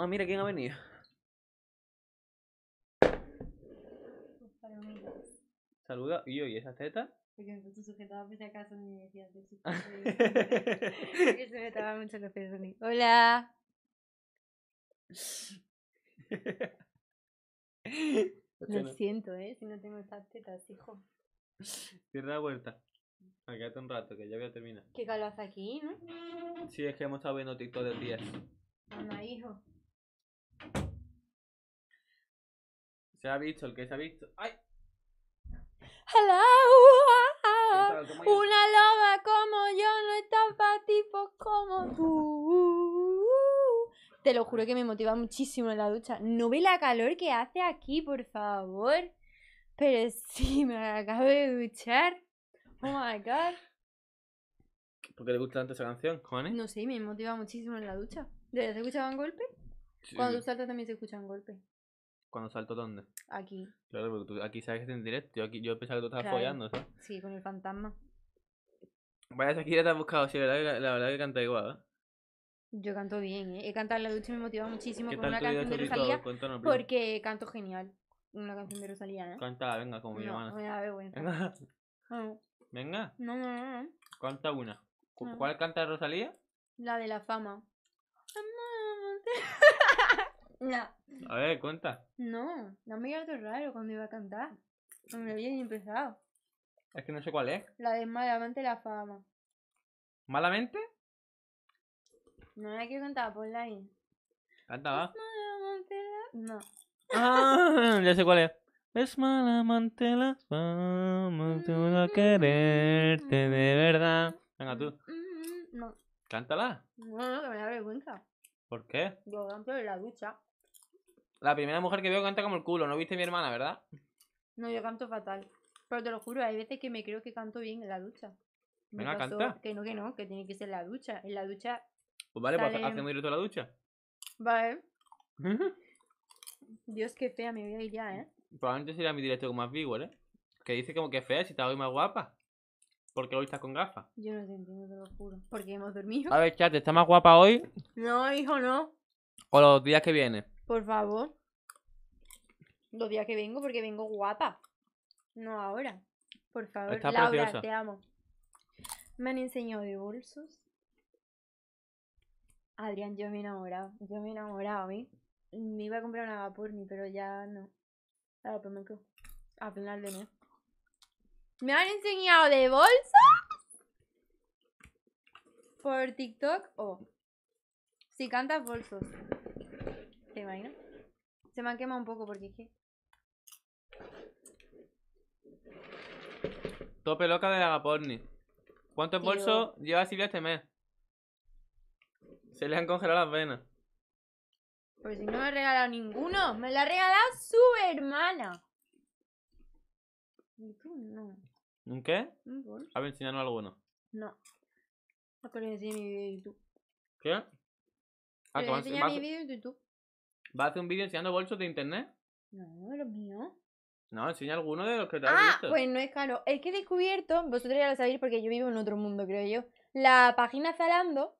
Ah, mira quién ha venido. Saluda. Y oye, esa teta. Porque me puse sujetado por si acaso ni me decías de Porque se me mucho los Hola. Lo siento, eh, si no tengo estas tetas, hijo. Cierra la puerta. Ah, quédate un rato, que ya voy a terminar. ¿Qué calor hace aquí, no? Sí, es que hemos estado viendo TikTok del días. Mamá, ah, hijo. Se ha visto el que se ha visto. ¡Ay! ¡Hello! Ah, una loba como yo no está para tipos pues como tú. Te lo juro que me motiva muchísimo en la ducha. No ve la calor que hace aquí, por favor. Pero sí, me acabo de duchar. Oh my god. ¿Por qué le gusta tanto esa canción, Juanes? No sé, me motiva muchísimo en la ducha. ¿De verdad se escuchaban golpes? Cuando tú saltas también se escuchan golpes. Cuando salto, dónde? Aquí. Claro, porque tú aquí sabes que en directo. Yo, aquí, yo pensaba que tú estabas apoyando, follando, ¿sabes? Sí, con el fantasma. Vaya, Shakira te ha buscado, sí, la verdad, que, la verdad que canta igual, ¿eh? Yo canto bien, ¿eh? He cantado la ducha y me motiva muchísimo con una canción de Rosalía. porque canto genial. Una canción de Rosalía, ¿eh? Canta, venga, como mi no, hermana. Me Venga. ¿Venga? No, no, no. no. Canta una. ¿Cuál canta Rosalía? La de la fama. A ver, cuenta. No, no me iba todo raro cuando iba a cantar. No me había empezado. Es que no sé cuál es. La de Malamente la Fama. ¿Malamente? No hay que cantar, por ahí. Canta, va. No. Ah, ya sé cuál es. Es malamente la fama, Tengo no quererte de verdad. Venga tú. Mm, mm, mm, no. Cántala. No, no, que me da vergüenza. ¿Por qué? Yo canto en la ducha. La primera mujer que veo canta como el culo. No viste mi hermana, ¿verdad? No, yo canto fatal. Pero te lo juro, hay veces que me creo que canto bien en la ducha. Venga, canta. Que no, que no, que tiene que ser la ducha. En la ducha. Pues vale, pues hacemos directo a la ducha. Vale. Dios, qué fea me voy a ir ya, ¿eh? Probablemente sería mi directo con más vigor, ¿eh? Que dice como que fea, si te hoy más guapa. Porque hoy estás con gafas. Yo no te entiendo, te lo juro. Porque hemos dormido. A ver, chat, ¿está más guapa hoy? No, hijo, no. ¿O los días que vienen? Por favor. Los días que vengo, porque vengo guapa. No ahora. Por favor, Laura, te amo. Me han enseñado de bolsos. Adrián, yo me he enamorado. Yo me he enamorado, ¿eh? Me iba a comprar una Vaporni, pero ya no. pues me final de mes. Me han enseñado de bolsa por TikTok o si cantas bolsos. ¿Te imaginas? Se me han quemado un poco porque es que. Tope loca de la Gaporni. ¿Cuántos bolsos lleva Silvia este mes? Se le han congelado las venas. Pues si no me ha regalado ninguno, me la ha regalado su hermana. Y tú no. ¿Nunca? Un A ver, alguno. No. mi vídeo ¿Qué? Ah, enseñar mi vídeo de YouTube? ¿Va a hacer un vídeo enseñando bolsos de internet? No, los míos. No, enseña alguno de los que te ah, visto. Ah, pues no es caro. Es que he descubierto, vosotros ya lo sabéis porque yo vivo en otro mundo, creo yo. La página Zalando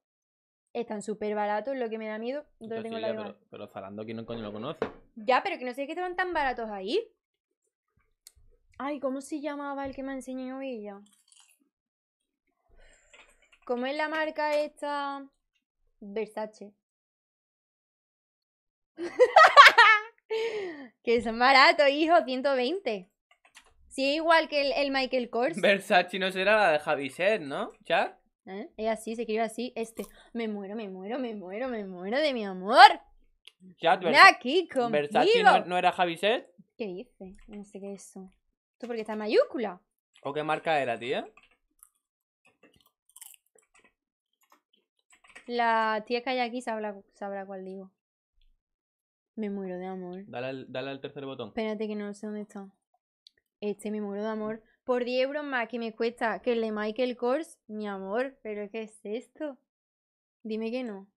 están súper baratos, lo que me da miedo. Yo tengo la pero, Zalando, ¿quién no coño lo conoce? Ya, pero que no sé que estaban tan baratos ahí. Ay, ¿cómo se llamaba el que me enseñó ella? ¿Cómo es la marca esta? Versace. que son baratos, hijo, 120. Sí, igual que el, Michael Kors. Versace no será la de Javiset, ¿no? ¿Ya? Es así, se escribe así. Este, me muero, me muero, me muero, me muero de mi amor. Ya, Versace. aquí ¿Versace no, era Javiset? ¿Qué dice? No sé qué es eso. ¿Esto porque está en mayúscula? ¿O qué marca era, tía? La tía que hay aquí sabrá, cuál digo. Me muero de amor. Dale al, dale al tercer botón. Espérate que no sé dónde está. Este me muero de amor. Por 10 euros más que me cuesta que el de Michael Kors, mi amor. ¿Pero qué es esto? Dime que no.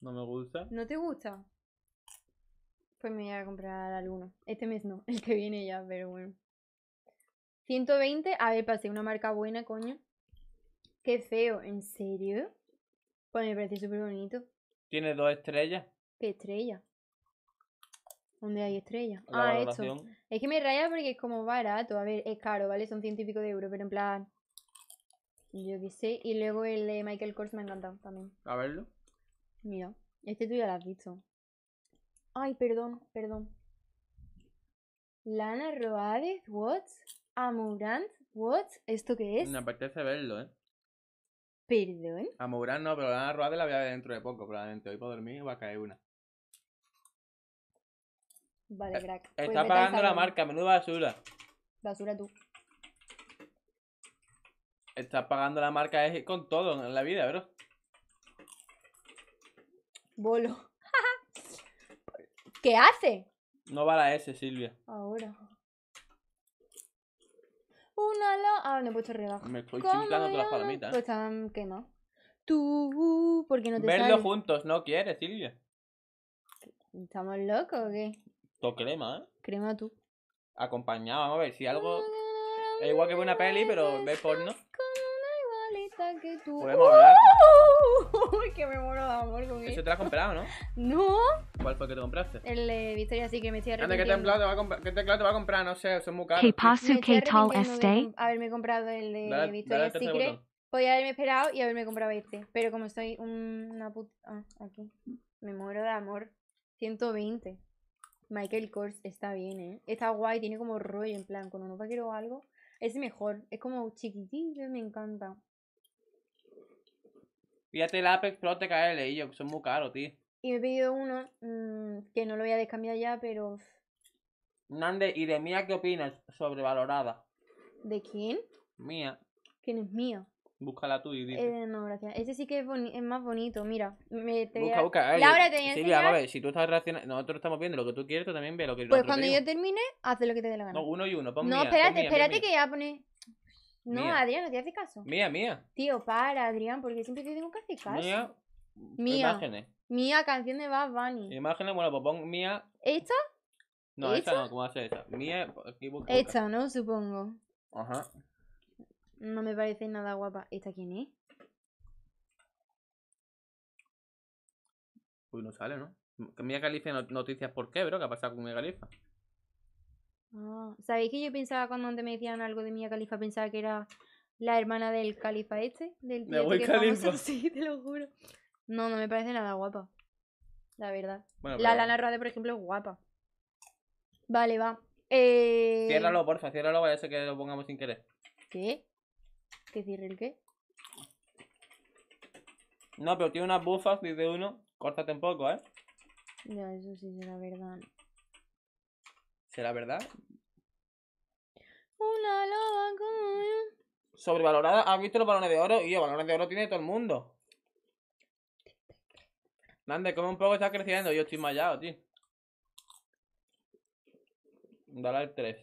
No me gusta. ¿No te gusta? Pues me voy a comprar alguno. Este mes no, el que viene ya, pero bueno. 120, a ver, pasé una marca buena, coño. Qué feo, ¿en serio? Pues me parece súper bonito. Tiene dos estrellas. ¿Qué estrella? ¿Dónde hay estrella? ah, esto. Es que me raya porque es como barato. A ver, es caro, ¿vale? Son ciento y pico de euros, pero en plan. Yo qué sé. Y luego el de Michael Kors me ha encantado también. A verlo. Mira, este tú ya lo has visto. Ay, perdón, perdón. Lana Roades, what? Amourant ¿What? ¿esto qué es? Me apetece verlo, ¿eh? ¿Perdón? Amourant no, pero la rueda la voy a ver dentro de poco, probablemente. Hoy puedo dormir va a caer una. Vale, crack. Pues está pagando la marca, menuda basura. Basura tú. Está pagando la marca es con todo en la vida, bro. Bolo. ¿Qué hace? No va la S, Silvia. Ahora. Ah, no he puesto arriba Me estoy chiflando todas las palomitas. ¿eh? Pues están quemados. Tú, porque no te Verlo juntos, no quieres, Silvia. ¿Estamos locos o qué? To crema, ¿eh? Crema tú. Acompañado, vamos a ver si algo. Es igual que ver una peli, pero ver porno que tú. ¡Uh! que me muero de amor con Eso te lo has comprado, ¿no? No. ¿Cuál fue que te compraste? El de Victoria, sí, me estoy ¿Qué teclado, te va a comprar? ¿Qué te va a comprar? No sé, eso muy caro. qué tal Haberme este? comprado el de Victoria este Secret. Podía haberme esperado y haberme comprado este. Pero como estoy una puta. Ah, aquí. Me muero de amor. 120. Michael Kors está bien, ¿eh? Está guay, tiene como rollo en plan. Cuando no quiero algo, es mejor. Es como chiquitito, me encanta. Fíjate el Apex Pro TKL, ellos son muy caros, tío. Y me he pedido uno mm, que no lo voy a descambiar ya, pero. Nande, ¿y de Mía qué opinas? Sobrevalorada. ¿De quién? Mía. ¿Quién es Mía? Búscala tú y Eh, no, gracias. Ese sí que es, más bonito, mira. Me, busca, busca. Laura, te voy sí, eh, enseñar... si tú estás reaccionando... Nosotros estamos viendo lo que tú quieres, tú también ve lo que Pues cuando yo termine, haz lo que te dé la gana. No, uno y uno, pon No, espérate, espérate que ya pone... No, Adrián, no te hace caso. Mía, mía. Tío, para, Adrián, porque siempre te tengo que hacer caso. Mía. Mía. Imágenes. Mía, canción de Bad Bunny. Imágenes, bueno, pues pon mía. ¿Esta? No, ¿Esta? esta no, esta no cómo hace esta? Mía, aquí Esta, ¿no? Supongo. Ajá. No me parece nada guapa. ¿Esta quién es? Uy, no sale, ¿no? Mía Califa noticias por qué, bro. ¿Qué ha pasado con Mía Califa? Ah, ¿Sabéis que yo pensaba cuando antes me decían algo de Mía Califa, pensaba que era la hermana del califa este? Del tío califa. Sí, te lo juro. No, no me parece nada guapa. La verdad. la Lana Rade, por ejemplo, es guapa. Vale, va. Eh... Ciérralo, porfa, ciérralo, vaya eso que lo pongamos sin querer. ¿Qué? ¿Que cierre el qué? No, pero tiene unas bufas, dice uno. Córtate un poco, ¿eh? Ya, eso sí es la verdad. ¿Será verdad? Una loba con... Sobrevalorada. ¿Has visto los balones de oro? Y los balones de oro tiene todo el mundo. Nande, come un poco, está creciendo. Yo estoy mallado, tío. Dale al 3.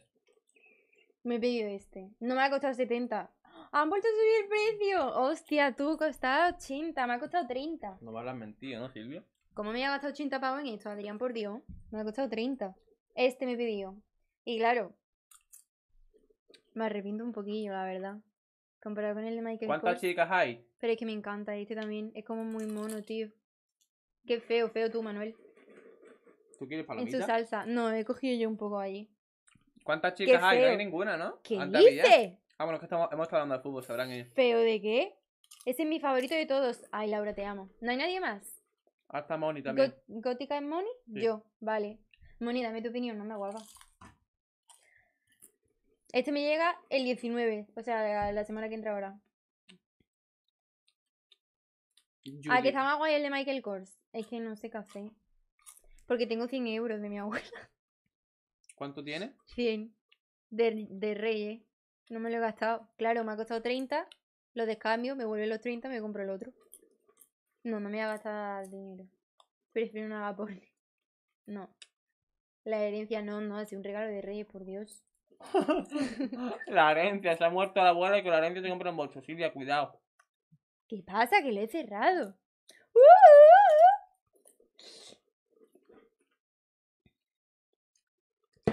Me he pedido este. No me ha costado 70. Han vuelto a subir el precio. Hostia, tú, costaba 80. Me ha costado 30. No me has mentido, ¿no, Silvio? ¿Cómo me había gastado 80 pavos en esto, Adrián? Por Dios. Me ha costado 30. Este me pidió. Y claro, me arrepiento un poquillo, la verdad. Comparado con el de Michael ¿Cuántas chicas hay? Pero es que me encanta este también. Es como muy mono, tío. Qué feo, feo tú, Manuel. ¿Tú quieres palomitas? En su salsa. No, he cogido yo un poco allí. ¿Cuántas chicas hay? No hay ninguna, ¿no? ¿Qué dice? Ah, bueno, es que estamos, hemos estado hablando de fútbol, sabrán ellos. ¿Feo de qué? Ese es mi favorito de todos. Ay, Laura, te amo. ¿No hay nadie más? Hasta Moni también. ¿Gótica es Moni? Yo, vale. Moni, dame tu opinión, no me aguarda. Este me llega el 19, o sea, la, semana que entra ahora. ah, que está más guay el de Michael Kors. Es que no sé qué hacer. Porque tengo 100 euros de mi abuela. ¿Cuánto tiene? 100. De, de Reyes. No me lo he gastado. Claro, me ha costado 30. Lo descambio, me vuelve los 30, me compro el otro. No, no me voy a gastar dinero. Prefiero una por No. La herencia no, no, es un regalo de reyes, por Dios. la herencia, se ha muerto la abuela y con la herencia te un bolso, Silvia, cuidado. ¿Qué pasa? Que le he cerrado.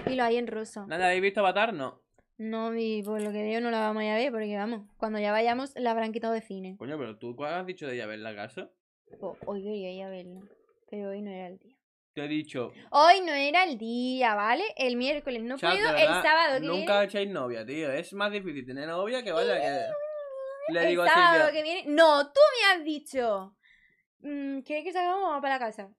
Y lo hay en rosa. ¿Nada habéis visto Avatar? No. No, mi... por pues lo que veo no la vamos a ver porque vamos, cuando ya vayamos la habrán quitado de cine. Coño, pero tú, ¿cuál has dicho de ir a verla acaso? Pues hoy quería ir a verla, pero hoy no era el día he dicho. Hoy no era el día, ¿vale? El miércoles no puedo, el sábado Nunca echáis novia, tío. Es más difícil tener novia que vaya que. Le el sábado que viene. No, tú me has dicho. Mm, ¿Quieres que salgamos para la casa?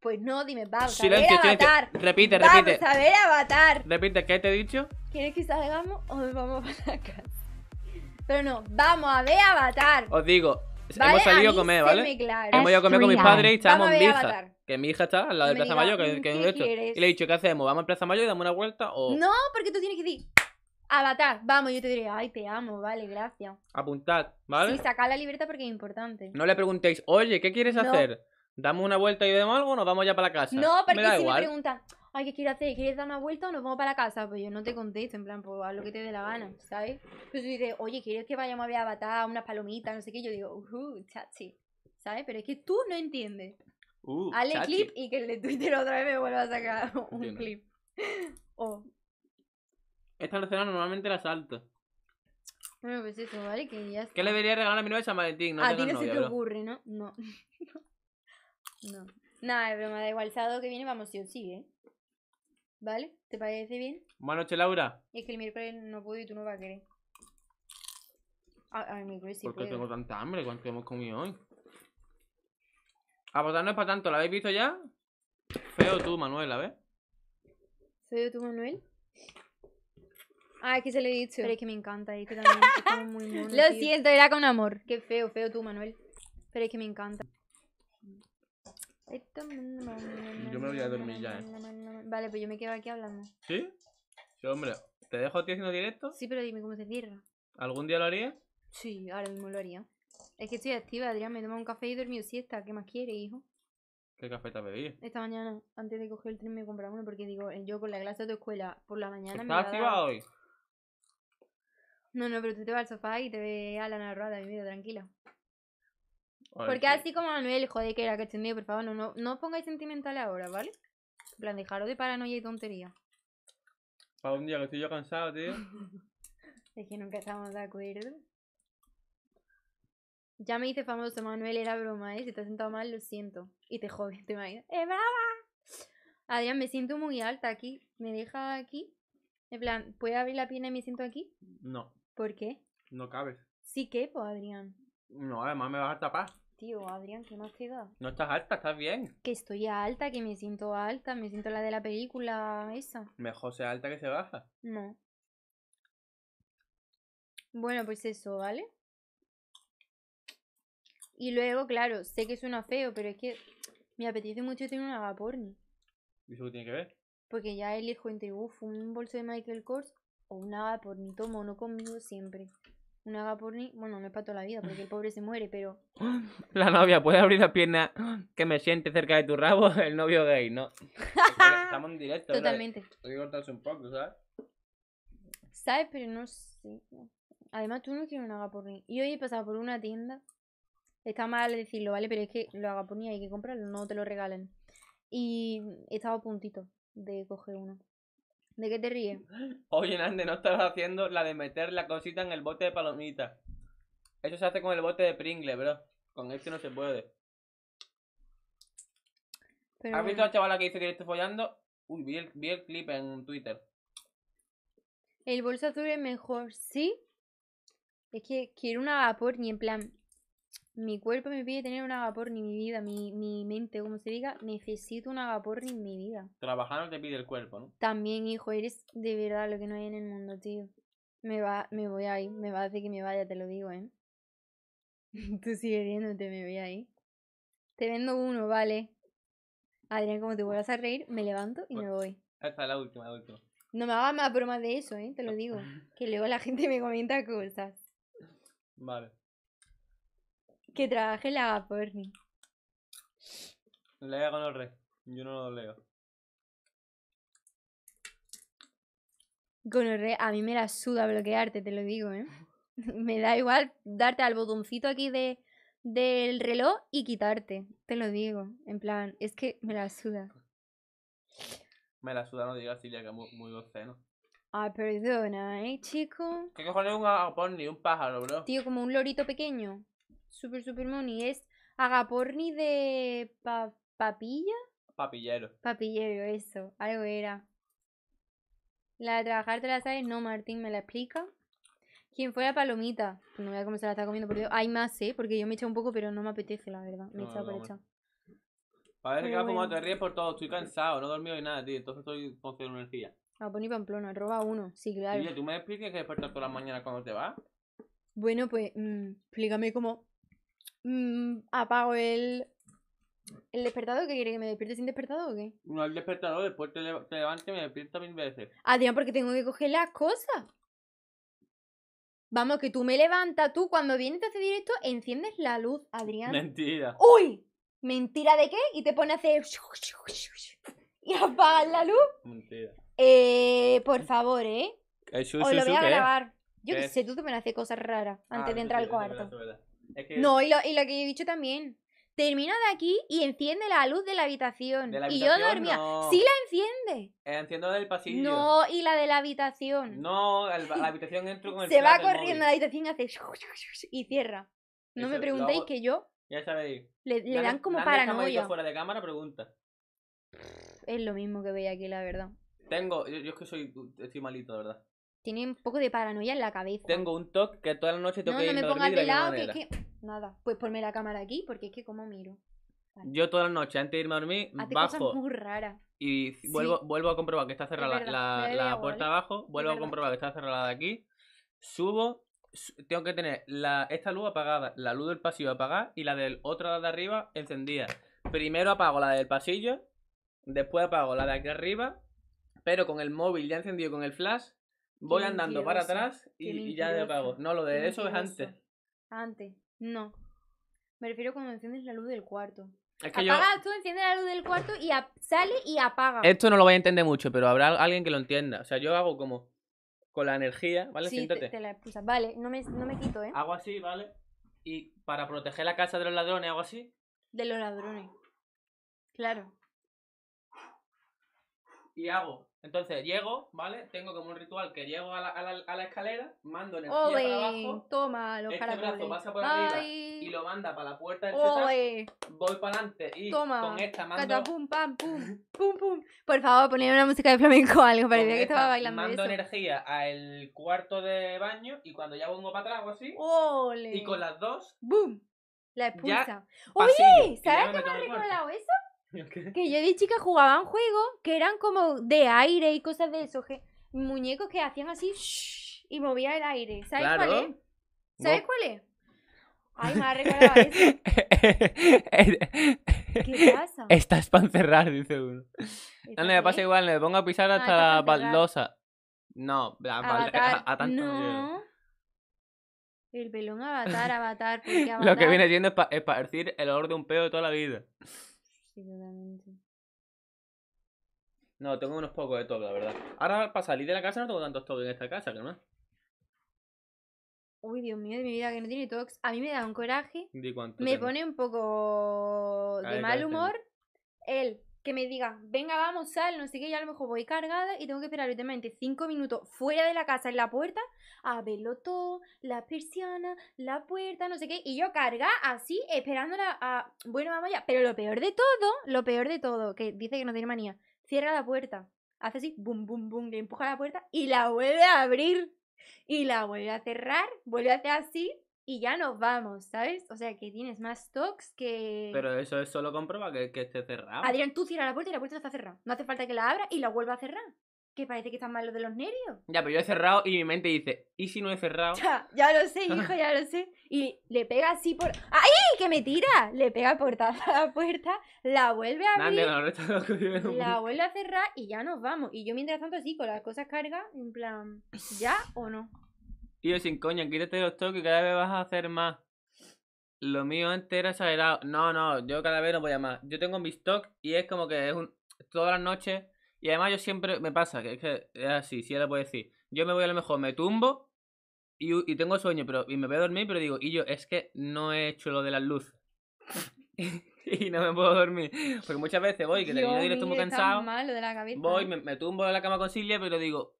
Pues no, dime, vamos a ver Avatar. Repite, repite. Vamos a ver Avatar. Repite, ¿qué te he dicho? ¿Quieres que salgamos o vamos para la casa? Pero no, vamos a ver Avatar. Os digo, hemos salido a, comer, ¿vale? Hemos ido a comer con mis padres y estamos en mi hija está al de Plaza Mayor, que, mm, que Y le he dicho, ¿qué hacemos? ¿Vamos a Plaza Mayor y damos una vuelta? O... No, porque tú tienes que decir, Avatar, vamos, yo te diré, ay, te amo, vale, gracias. Apuntad, ¿vale? Sí, sacad la libertad porque es importante. No le preguntéis, oye, ¿qué quieres hacer? ¿Damos una vuelta y vemos algo o nos vamos ya para la casa? No, porque si me ay, ¿qué quieres hacer? ¿Quieres dar una vuelta o nos vamos para la casa? Pues yo no te contesto, en plan, pues haz lo que te dé la gana, ¿sabes? Pues tú dices, oye, ¿quieres que vayamos a ver Avatar, unas palomitas, no sé qué? Yo digo, uh, chachi, ¿sabes? Pero es que tú no entiendes. Uh, clip y que el de Twitter otra vez me vuelva a sacar un clip. Oh. Esta Estas normalmente la salto. Bueno, pues eso, ¿vale? Que ¿Qué le debería regalar a mi novia esa maletín? Valentín? No a ti no se te ocurre, ¿no? No. no. Nada, es broma, da igual. sábado que viene vamos si o sigue ¿eh? ¿Vale? ¿Te parece bien? Buenas noches, Laura. es que el miércoles no puedo y tú no vas a querer. A, a mi sí ¿Por qué tengo tanta hambre? ¿Cuánto hemos comido hoy? A vosotros no es para tanto, ¿la habéis visto ya? Feo tú, Manuel, a ver. ¿Feo tú, Manuel? Ah, es que se lo he dicho. Pero es que me encanta, ahí. también Lo siento, era con amor. Qué feo, feo tú, Manuel. Pero es que me encanta. Yo me voy a dormir ya, eh. Vale, pues yo me quedo aquí hablando. ¿Sí? Sí, hombre. ¿Te dejo a ti haciendo directo? Sí, pero dime cómo te cierra. ¿Algún día lo haría? Sí, ahora mismo lo haría. Es que estoy activa, Adrián. Me he un café y he dormido siesta. ¿Qué más quiere, hijo? ¿Qué café te has Esta mañana, antes de coger el tren, me he comprado uno porque digo, yo con la clase de tu escuela por la mañana me. ¿Estás activa hoy? No, no, pero tú te vas al sofá y te ve a la narrada, mi vida, tranquila. porque así como Manuel, joder, que era que extendido, por favor, no, no, no pongáis sentimental ahora, ¿vale? En plan, dejaros de paranoia y tontería. Para un día que estoy yo cansado, tío. es que nunca estamos de acuerdo. Ya me hice famoso, Manuel, era broma, ¿eh? Si te has sentado mal, lo siento. Y te jode, te ido. ¡Eh, brava! Adrián, me siento muy alta aquí. ¿Me deja aquí? En plan, ¿puedo abrir la pierna y me siento aquí? No. ¿Por qué? No cabes. Sí que, pues, Adrián. No, además me vas a tapar. Tío, Adrián, ¿qué más te da? No estás alta, estás bien. Que estoy alta, que me siento alta, me siento la de la película esa. Mejor sea alta que se baja. No. Bueno, pues eso, ¿vale? Y luego, claro, sé que suena feo, pero es que me apetece mucho tener una Vaporni. ¿Y eso qué tiene que ver? Porque ya elijo entre uff, un bolso de Michael Kors o una Vaporni. Tomo no conmigo siempre. Una Vaporni, bueno, no es para toda la vida porque el pobre se muere, pero. La novia, puede abrir la pierna que me siente cerca de tu rabo? El novio gay, ¿no? Estamos en directo. Totalmente. Hay que cortarse un poco, ¿sabes? ¿Sabes? Pero no sé. Además, tú no quieres una Vaporni. Y hoy he pasado por una tienda Está mal decirlo, ¿vale? Pero es que lo haga ponía hay que comprarlo, no te lo regalen. Y he estado a puntito de coger uno. ¿De qué te ríes? Oye, Nande, no estabas haciendo la de meter la cosita en el bote de palomitas. Eso se hace con el bote de Pringle, bro. Con este no se puede. ¿Has visto a la chavala que dice que estoy follando? Uy, vi el, clip en Twitter. El bolso azul es mejor, ¿sí? Es que quiero una vapor ni en plan mi cuerpo me pide tener un vapor ni mi vida, mi, mi mente, como se diga, necesito un vapor en mi vida. Trabajar no te pide el cuerpo, ¿no? También, hijo, eres de verdad lo que no hay en el mundo, tío. Me va, me voy ahí, me va a hacer que me vaya, te lo digo, ¿eh? Tú sigue viéndote, me voy ahí. Te vendo uno, vale. Adrián, como te vuelvas a reír, me levanto y me voy. hasta la última, la última. No me hagas más bromas de eso, ¿eh? Te lo digo. que luego la gente me comenta cosas. Vale. Que trabaje la porni. Lea con el rey. Yo no lo leo. Con el rey, a mí me la suda bloquearte, te lo digo, ¿eh? me da igual darte al botoncito aquí de, del reloj y quitarte, te lo digo. En plan, es que me la suda. Me la suda, no digas, Silvia, que es muy, obsceno. Ay, perdona, ¿eh, chico? ¿Qué cojones es un porni, un pájaro, bro? Tío, como un lorito pequeño. Super Super Money es Agaporni de papilla. Papillero. Papillero, eso. Algo era. La de trabajar te la sabes, no, Martín, ¿me la explica? ¿Quién fue la palomita? No veo cómo se la está comiendo, por Dios. Hay más, ¿eh? Porque yo me he echado un poco, pero no me apetece, la verdad. Me he echado por echado. A ver, que va como te ríes por todo. Estoy cansado, no he dormido ni nada, tío. Entonces estoy con cero energía. Agaporni ah, pues en Pamplona, roba uno. Sí, claro. Oye, ¿tú me explicas que despertar todas las mañanas cuando te vas? Bueno, pues mm, explícame cómo. Mm, apago el, el despertador. ¿Qué quiere que me despierte sin despertador o qué? No, el despertador, después te, levantas y me despierta mil veces. Adrián, porque tengo que coger las cosas. Vamos, que tú me levantas, tú cuando vienes a hacer directo, enciendes la luz, Adrián. Mentira. ¡Uy! ¿Mentira de qué? Y te pone a hacer. Y apagas la luz. Mentira. Eh, por favor, ¿eh? eh o lo voy a grabar. Yo qué sé, tú te me haces cosas raras antes ah, de entrar al cuarto. No, y lo, que yo he dicho también. Termina de aquí y enciende la luz de la habitación. y yo dormía. Sí la enciende. Eh, enciendo del pasillo. No, y la de la habitación. No, la habitación entro con el Se va corriendo a la habitación y hace y cierra. No me preguntéis que yo. Ya sabéis. Le, dan como paranoia. fuera de cámara pregunta. Es lo mismo que veía aquí, la verdad. Tengo, yo, es que soy uh, estoy malito, la verdad. Tiene un poco de paranoia en la cabeza. Tengo un toque que toda la noche tengo no, que No, no me pongas de, lado, que, que, Nada, pues ponme la cámara aquí, porque es que como miro. Yo toda la noche, antes de irme a dormir, Hace ah, bajo. Es muy rara. Y vuelvo, a comprobar que está cerrada la, puerta abajo, vuelvo a comprobar que está cerrada de aquí, subo, tengo que tener la, esta luz apagada, la luz del pasillo apagada y la del otro de arriba encendida. Primero apago la del pasillo, después apago la de aquí arriba, pero con el móvil ya encendido con el flash Voy andando para atrás y, ya de apago. No, lo de eso es antes. Antes, no. Me refiero cuando enciendes la luz del cuarto. Es que Apaga tú, enciendes la luz del cuarto y sale y apaga. Esto no lo voy a entender mucho, pero habrá alguien que lo entienda. O sea, yo hago como con la energía, ¿vale? Siéntate. la Vale, no me, no me quito, ¿eh? Hago así, ¿vale? Y para proteger la casa de los ladrones, hago así. De los ladrones. Claro. Y hago entonces llego, ¿vale? Tengo como un ritual que llego a la, a la, a la escalera, mando energía para abajo. Toma, los este caracoles. brazo pasa por arriba y lo manda para la puerta del Olé. Voy para adelante y con esta mando. pum, pam, pum, pum, pum. Por favor, ponle una música de flamenco o algo, parecía que estaba bailando. Mando energía al cuarto de baño y cuando ya pongo para atrás o así. Y con las dos. ¡Bum! La expulsa. Oye, ¿sabes cómo me ha recordado eso? Que yo de chica jugaban juegos que eran como de aire y cosas de eso muñecos que hacían así y movía el aire. ¿Sabes cuál es? ¿Sabes cuál es? Ay, me ha ¿Qué pasa? Estás para encerrar, dice uno. No, me pasa igual, le pongo a pisar hasta la baldosa. No, la a, tanto el pelón avatar, avatar, Lo que viene siendo es, para decir el olor de un pedo de toda la vida. No, tengo unos pocos de toque, la verdad. Ahora para salir de la casa no tengo tantos toques en esta casa, que no. Uy, Dios mío, de mi vida que no tiene tox A mí me da un coraje. me pone un poco de mal humor. Él que me diga, venga, vamos, sal, no sé qué, ya a lo mejor voy cargada y tengo que esperar últimamente cinco minutos fuera de la casa, en la puerta, a verlo todo, la persiana, la puerta, no sé qué, y yo carga así, esperándola a, bueno, vamos ya, pero lo peor de todo, lo peor de todo, que dice que no tiene manía, cierra la puerta, hace así, bum, bum, bum, le empuja la puerta y la vuelve a abrir, y la vuelve a cerrar, vuelve a hacer así, y ya nos vamos, ¿sabes? O sea, que tienes más tox que... Pero eso es solo comprueba que, esté cerrado. Adrián, tú cierras la puerta y la puerta está cerrada. No hace falta que la abra y la vuelva a cerrar. Que parece que están mal los de los nervios. Ya, pero yo he cerrado y mi mente dice, ¿y si no he cerrado? Ya, ya lo sé, hijo, ya lo sé. Y le pega así por... ¡Ay! ¡Que me tira! Le pega puerta a la puerta, la vuelve a abrir, la vuelve a cerrar y ya nos vamos. Y yo mientras tanto así, con las cosas cargas, en plan, ¿ya o no? yo sin coña, quítate los toques, cada vez vas a hacer más. Lo mío entero es exagerado. No, no, yo cada vez no voy a más. Yo tengo mis toques y es como que es un... todas las noches. Y además yo siempre me pasa, que es que es así, si ahora puedo decir. Yo me voy a lo mejor, me tumbo y, tengo sueño, pero y me voy a dormir, pero digo, y yo, es que no he hecho lo de la luz. y no me puedo dormir. Porque muchas veces voy, que termino directo muy cansado. lo de la Voy, me, tumbo en la cama con Silvia, pero digo,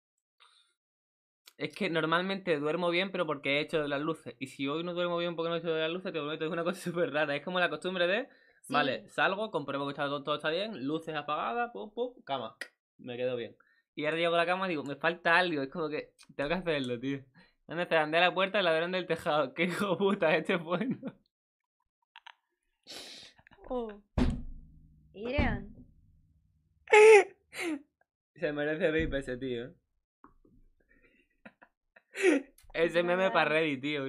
es que normalmente duermo bien, pero porque he hecho de las luces. Y si hoy no duermo bien porque no he hecho de las luces, te prometo, es una cosa súper rara. Es como la costumbre de, vale, salgo, compruebo que todo, está bien, luces apagadas, pum, pum, cama. Me quedo bien. Y ahora llego a la cama y digo, me falta algo. Es como que tengo que hacerlo, tío. ¿Dónde está? Andé a la puerta el ladrón del tejado. Qué hijo puta, este es bueno. Oh. Se merece VIP ese tío. Ese meme para Reddit, tío.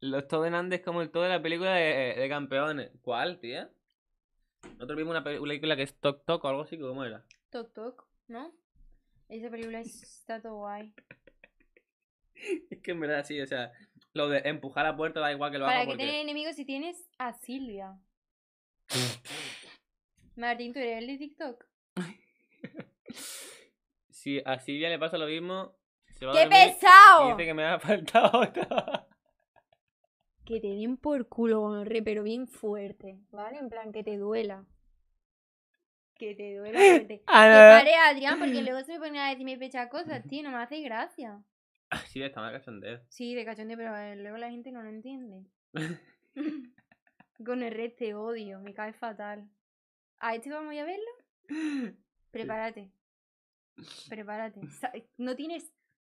Los Todd andes como el todo de la película eh, de, campeones. ¿Cuál, tía? Nosotros vimos una película que es Tok Tok o algo así, ¿cómo era? Tok Tok, ¿no? Esa película está todo guay. es que en verdad sí, o sea, lo de empujar a puerta da igual que lo haga. ¿Para que porque... enemigos si tienes a Silvia? Martín, ¿tú eres el de TikTok? si a Silvia le pasa lo mismo, ¡Qué pesado! dice que me ha faltado otra. Que te den por culo, re, pero bien fuerte, ¿vale? En plan, que te duela. Que te duela fuerte. Vale, ah, Adrián, porque luego se me ponen a decirme fecha cosas, tío, no me hace gracia. Ah, sí, está mal cachondeo. Sí, de cachondeo, pero eh, luego la gente no lo entiende. Con el re te odio, me cae fatal. ¿A este vamos a verlo? Prepárate. Prepárate. No tienes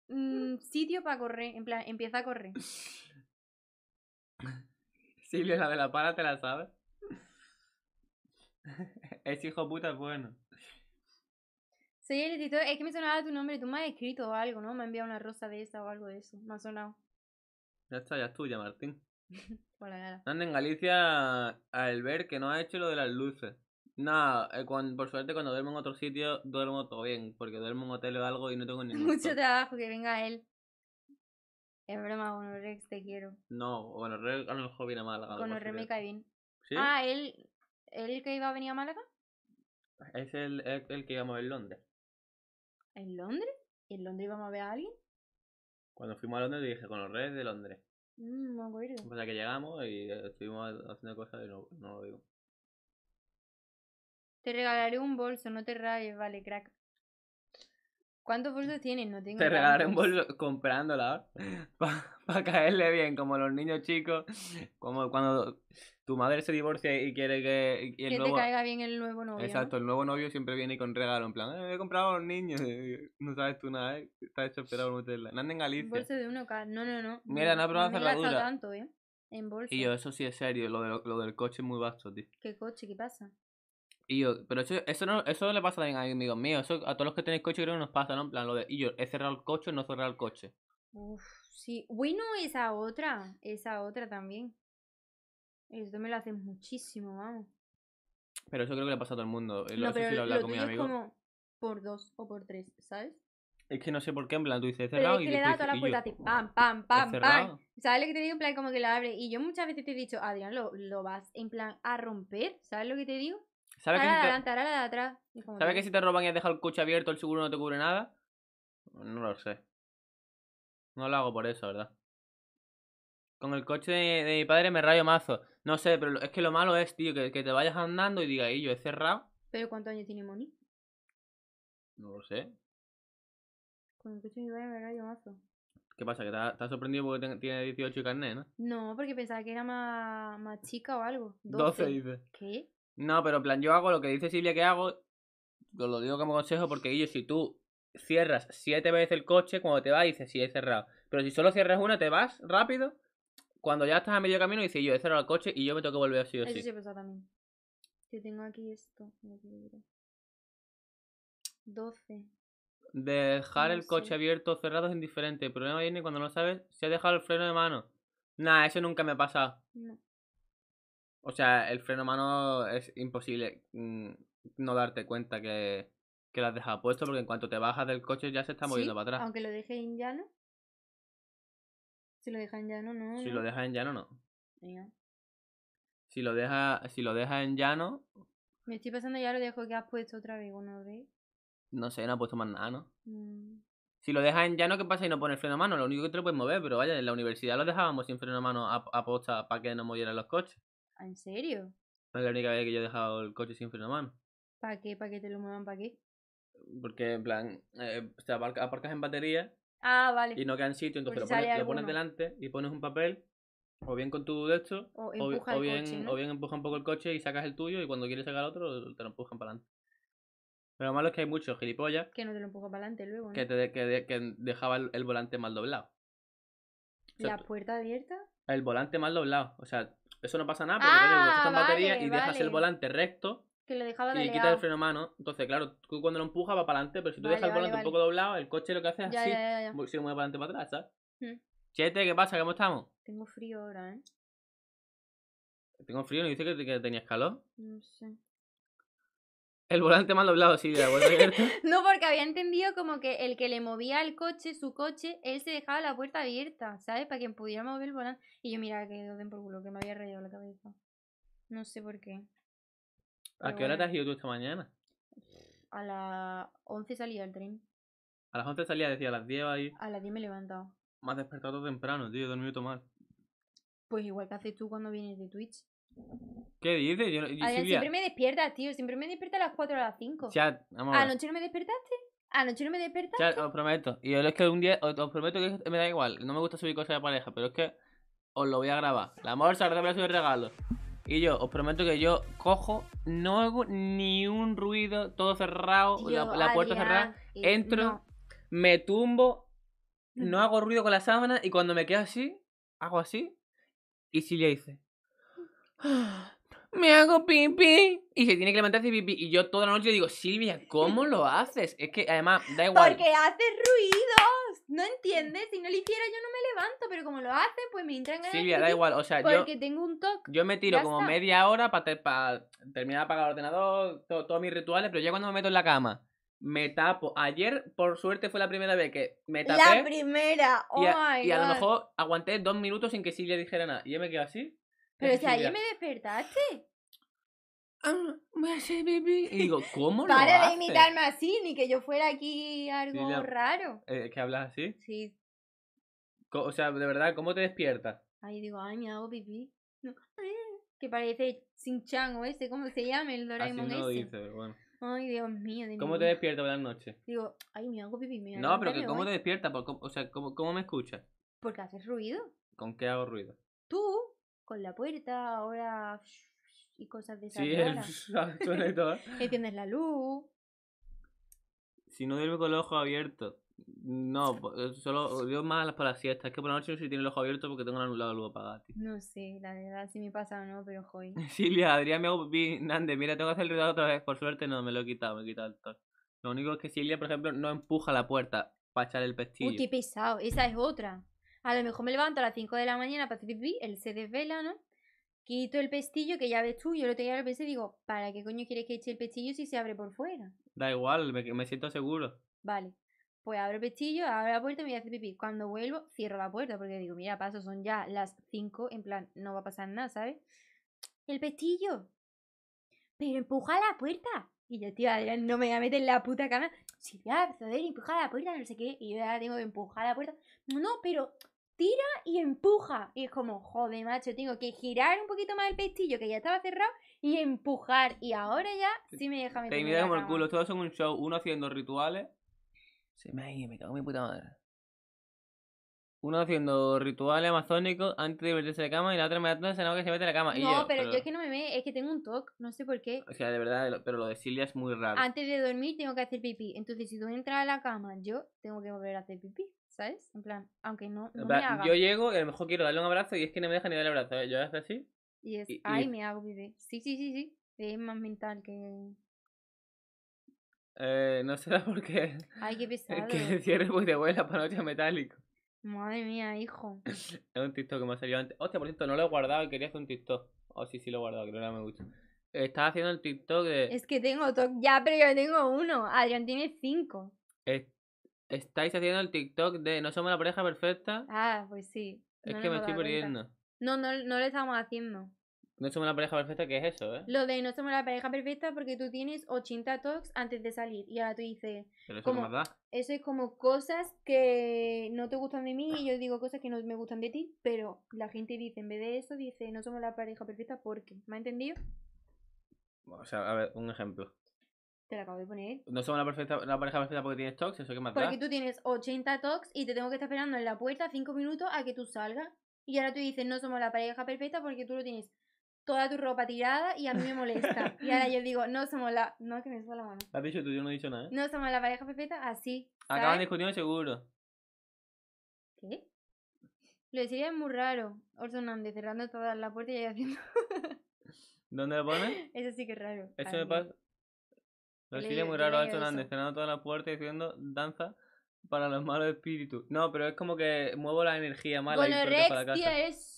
Mm, sitio para correr. En plan, empieza a correr. Silvia, la de la pala, ¿te la sabes? es hijo puta bueno. Soy el Es que me sonaba tu nombre. Tú me has escrito algo, ¿no? Me ha enviado una rosa de esta o algo de eso. Me ha sonado. Ya está, ya es tuya, Martín. Anda en Galicia al ver que no ha hecho lo de las luces. Nada, eh, por suerte cuando duermo en otro sitio, duermo todo bien, porque duermo en un hotel o algo y no tengo ningún... Mucho trabajo, que venga él. Es broma, rex te quiero. No, rex a lo mejor viene a Málaga. re me cae bien. ¿Sí? Ah, él, él que iba a venir a Málaga. Es el, el, el que íbamos en Londres. ¿En Londres? en Londres íbamos a ver a alguien? Cuando fuimos a Londres con dije, redes de Londres. Mm, me acuerdo. O sea que llegamos y eh, estuvimos haciendo cosas y no, no lo digo. Te regalaré un bolso, no te rayes, vale, crack. ¿Cuántos mm. bolsos tienes? No tengo. Te regalaré un bolso comprándola ¿ah? para caerle bien, como los niños chicos, como cuando tu madre se divorcia y quiere que. que te caiga bien el nuevo novio. Exacto, el nuevo novio siempre viene con regalo, en plan, eh, he comprado a los niños, no sabes tú nada, ¿eh? estás desesperado por meterla. anden en Galicia. Bolso de uno k no, no, no. Mira, no ha probado no tanto, ¿eh? En bolso. Y yo, eso sí es serio, lo, lo del coche es muy vasto, tío. ¿Qué coche? ¿Qué pasa? Y yo, pero eso, eso, no, eso le pasa también a amigos míos. Eso a todos los que tenéis coche creo que nos pasa, ¿no? En plan, lo de, y yo, he cerrado el coche o no cerrado el coche? Uf, sí. Bueno, esa otra. Esa otra también. Esto me lo hace muchísimo, vamos. Pero eso creo que le pasa a todo el mundo. Eh, no, pero lo, con mi amigo. como por dos o por tres, ¿sabes? Es que no sé por qué, en plan, tú dices cerrado. es y le da todas las pam, pam, pam, pam. ¿Sabes lo que te digo? En plan, como que la abre. Y yo muchas veces te he dicho, Adrián, lo, lo vas en plan a romper. ¿Sabes lo que te digo? ¿Sabes que, si te... que si te roban y has dejado el coche abierto, el seguro no te cubre nada? No lo sé. No lo hago por eso, ¿verdad? Con el coche de, mi padre me rayo mazo. No sé, pero es que lo malo es, tío, que, que te vayas andando y diga, y yo he cerrado. ¿Pero cuántos años tiene Moni? No lo sé. Con el coche de mi padre me rayo mazo. ¿Qué pasa? ¿Que te has sorprendido porque tiene 18 y carnet, no? No, porque pensaba que era más, chica o algo. 12, 12 dice. ¿Qué? No, pero en plan, yo hago lo que dice Silvia que hago, os lo digo como consejo, porque ellos si tú cierras siete veces el coche, cuando te vas dices, si he cerrado. Pero si solo cierras una, te vas rápido. Cuando ya estás a medio camino, dices, yo he cerrado el coche y yo me tengo que volver así o Eso sí. Eso sí también. Yo tengo aquí esto, Dejar el coche abierto o cerrado es indiferente. El problema viene cuando no sabes si has dejado el freno de mano. Nah, eso nunca me ha pasado. No. O sea, el freno a mano es imposible mm, no darte cuenta que, que lo has dejado puesto porque en cuanto te bajas del coche ya se está moviendo para atrás. Aunque lo dejes en llano. Si lo dejas en llano, no. Si lo dejas en llano, no. Si lo dejas si lo en llano. Me estoy pensando ya lo dejo que has puesto otra vez, ¿no veis? No sé, no has puesto más nada, ¿no? Mm. Si lo dejas en llano, ¿qué pasa? si no pones freno a mano. Lo único que te lo puedes mover, pero vaya, en la universidad lo dejábamos sin freno a mano a, posta para que no movieran los coches. ¿En serio? Es la única vez que yo he dejado el coche sin freno ¿Para qué? ¿Para qué te lo muevan? ¿Para qué? Porque, en plan, eh, te aparcas en batería. Ah, vale. Y no queda sitio, entonces lo, pones, delante y pones un papel, o bien con tu destro o, bien, ¿no? o bien empuja un poco el coche y sacas el tuyo, y cuando quieres sacar otro, te lo empujan para adelante. Pero lo malo es que hay muchos gilipollas. Que no te lo empujan para adelante luego, Que, te que, dejaba el, volante mal doblado. ¿La puerta abierta? El volante mal doblado. O sea, eso no pasa nada porque ah, coño, estás en batería y dejas el volante recto que le y quitas el freno a mano. Entonces, claro, tú cuando lo empujas va para adelante, pero si tú dejas el volante un poco doblado, el coche lo que hace es así, se mueve para adelante para atrás, ¿sabes? Mm. Chete, ¿qué pasa? ¿Cómo estamos? Tengo frío ahora, ¿eh? Tengo frío, ¿no dice que tenías calor? No sé. El volante mal doblado, sí, de la no, porque había entendido como que el que le movía el coche, su coche, él se dejaba la puerta abierta, ¿sabes? Para quien pudiera mover el volante. Y yo, mira, que den por culo, que me había rayado la cabeza. No sé por qué. ¿A qué hora te has ido tú esta mañana? A las 11 salía el tren. A las 11 salía, decía, a las 10 ahí. A las 10 me he levantado. Me has despertado temprano, tío, he dormido más. Pues igual que haces tú cuando vienes de Twitch. ¿Qué dices? siempre me despierta, tío. Siempre me despierta a las 4 o a las 5. a no me despertaste? ¿Anoche no me despertaste? os prometo. Y es que un día, os, prometo que me da igual. No me gusta subir cosas de pareja, pero es que os lo voy a grabar. La morsa, ahora te voy a subir regalos. Y yo, os prometo que yo cojo, no hago ni un ruido, todo cerrado, la, puerta cerrada. entro, me tumbo, no mm. hago ruido con la sábana y cuando me quedo así, hago así y si le hice me hago pipí. Y se tiene que levantar levantarse pipí. Y yo toda la noche le digo, Silvia, ¿cómo lo haces? Es que además, da igual. Porque hace ruidos. No entiendes. Si no lo hiciera, yo no me levanto. Pero como lo hace, pues me entran Silvia, da igual. O sea, porque tengo un toque. Yo me tiro como media hora para, terminar de apagar el ordenador, todos mis rituales. Pero ya cuando me meto en la cama. Me tapo. Ayer, por suerte, fue la primera vez que me tapé. La primera, oh y a, oh a lo mejor aguanté dos minutos sin que Silvia dijera nada. Y yo me quedo así. Pero si ayer me despertaste. Ah, me hace pipí Y digo, ¿cómo lo Para de imitarme así, ni que yo fuera aquí algo raro. eh, ¿Que hablas así? Sí. O sea, de verdad, ¿cómo te despiertas? Ay, digo, ay, me hago pipí. No, eh, Que parece sin ese, ¿cómo se llama? El Doraemon ese. dice, bueno. Ay, Dios mío. ¿Cómo te despiertas por la noche? Digo, ay, me hago pipí. Me No, pero ¿cómo te despiertas? o sea, ¿cómo, ¿cómo me escuchas? Porque haces ruido. ¿Con qué hago ruido? Tú, con la puerta, ahora y cosas de esa Sí, y tienes la luz. Si no duerme con el ojo abierto. No, eh, solo yo más para la siesta. Es que por la noche no sé si tiene el ojo abierto porque tengo anulado la luz apagada. No sé, la verdad, si me pasa o no, pero joy. Silvia, Adrián me hago Nande, Mira, tengo que hacer el ruido otra vez. Por suerte no, me lo he quitado, me he quitado Lo único es que Silvia, por ejemplo, no empuja la puerta para echar el pestillo. Uy, qué pesado. Esa es otra. A lo mejor me levanto a las 5 de la mañana para hacer pipí, el se desvela, ¿no? Quito el pestillo, que ya ves tú, yo lo tenía al y digo, ¿para qué coño quieres que eche el pestillo si se abre por fuera? Da igual, me, me siento seguro. Vale, pues abro el pestillo, abro la puerta y me voy a hacer pipí. Cuando vuelvo, cierro la puerta porque digo, mira, paso, son ya las 5, en plan, no va a pasar nada, ¿sabes? El pestillo. Pero empuja la puerta. Y yo, tío, no me voy a meter en la puta cama. Sí, ya, joder, empuja la puerta, no sé qué. Y yo ya tengo que empujar la puerta. No, pero tira y empuja. Y es como, joder, macho, tengo que girar un poquito más el pestillo que ya estaba cerrado y empujar. Y ahora ya sí me deja meter. Te como el culo, todos son un show, uno haciendo rituales. Se me ha ido, me cago en mi puta madre. Uno haciendo rituales amazónicos antes de meterse a la cama y la otra me que se mete a la cama. No, pero, yo es que no me ve es que tengo un toque, no sé por qué. O sea, de verdad, pero lo de Silvia es muy raro. Antes de dormir tengo que hacer pipí. Entonces, si tú entras a la cama, yo tengo que volver a hacer pipí. ¿Sabes? En plan, aunque no, Yo llego y a lo mejor quiero darle un abrazo y es que no me deja ni darle abrazo. ¿eh? Yo hago así. Y es, ay, me hago bebé. Sí, sí, sí, sí. Es más mental que. Eh, no será por qué hay que cierre voy de abuela para noche metálico. Madre mía, hijo. es un TikTok que me ha salido antes. Hostia, por cierto, no lo he guardado y quería hacer un TikTok. Oh, sí, sí lo he guardado, que no me gusta. Estaba haciendo el TikTok de. Es que tengo TikTok ya, pero yo tengo uno. Adrián tiene cinco. Es... Estáis haciendo el TikTok de No somos la pareja perfecta. Ah, pues sí. es que me estoy perdiendo. No, no, no lo estamos haciendo. No somos la pareja perfecta, ¿qué es eso, eh? Lo de no somos la pareja perfecta porque tú tienes 80 talks antes de salir y ahora tú dices... Pero eso Eso es como cosas que no te gustan de mí y yo digo cosas que no me gustan de ti, pero la gente dice, en vez de eso, dice no somos la pareja perfecta porque... ¿Me ha entendido? O sea, a ver, un ejemplo de poner. No somos la, perfecta, la pareja perfecta porque tienes tox, eso que más Porque tú tienes 80 tox y te tengo que estar esperando en la puerta 5 minutos a que tú salgas. Y ahora tú dices, no somos la pareja perfecta porque tú lo tienes toda tu ropa tirada y a mí me molesta. y ahora yo digo, no somos la... No, que me suena la mano. ¿Has dicho tú? Yo no he dicho nada. ¿eh? No somos la pareja perfecta, así. Acaban discutiendo seguro. ¿Qué? Lo sería muy raro. Orson cerrando todas las puertas y haciendo... ¿Dónde lo pones? Eso sí que es raro. Eso me pasa... Lo sigue muy raro Alto cenando toda la puerta y diciendo danza para los malos espíritus. No, pero es como que muevo la energía mala y Rex, para la casa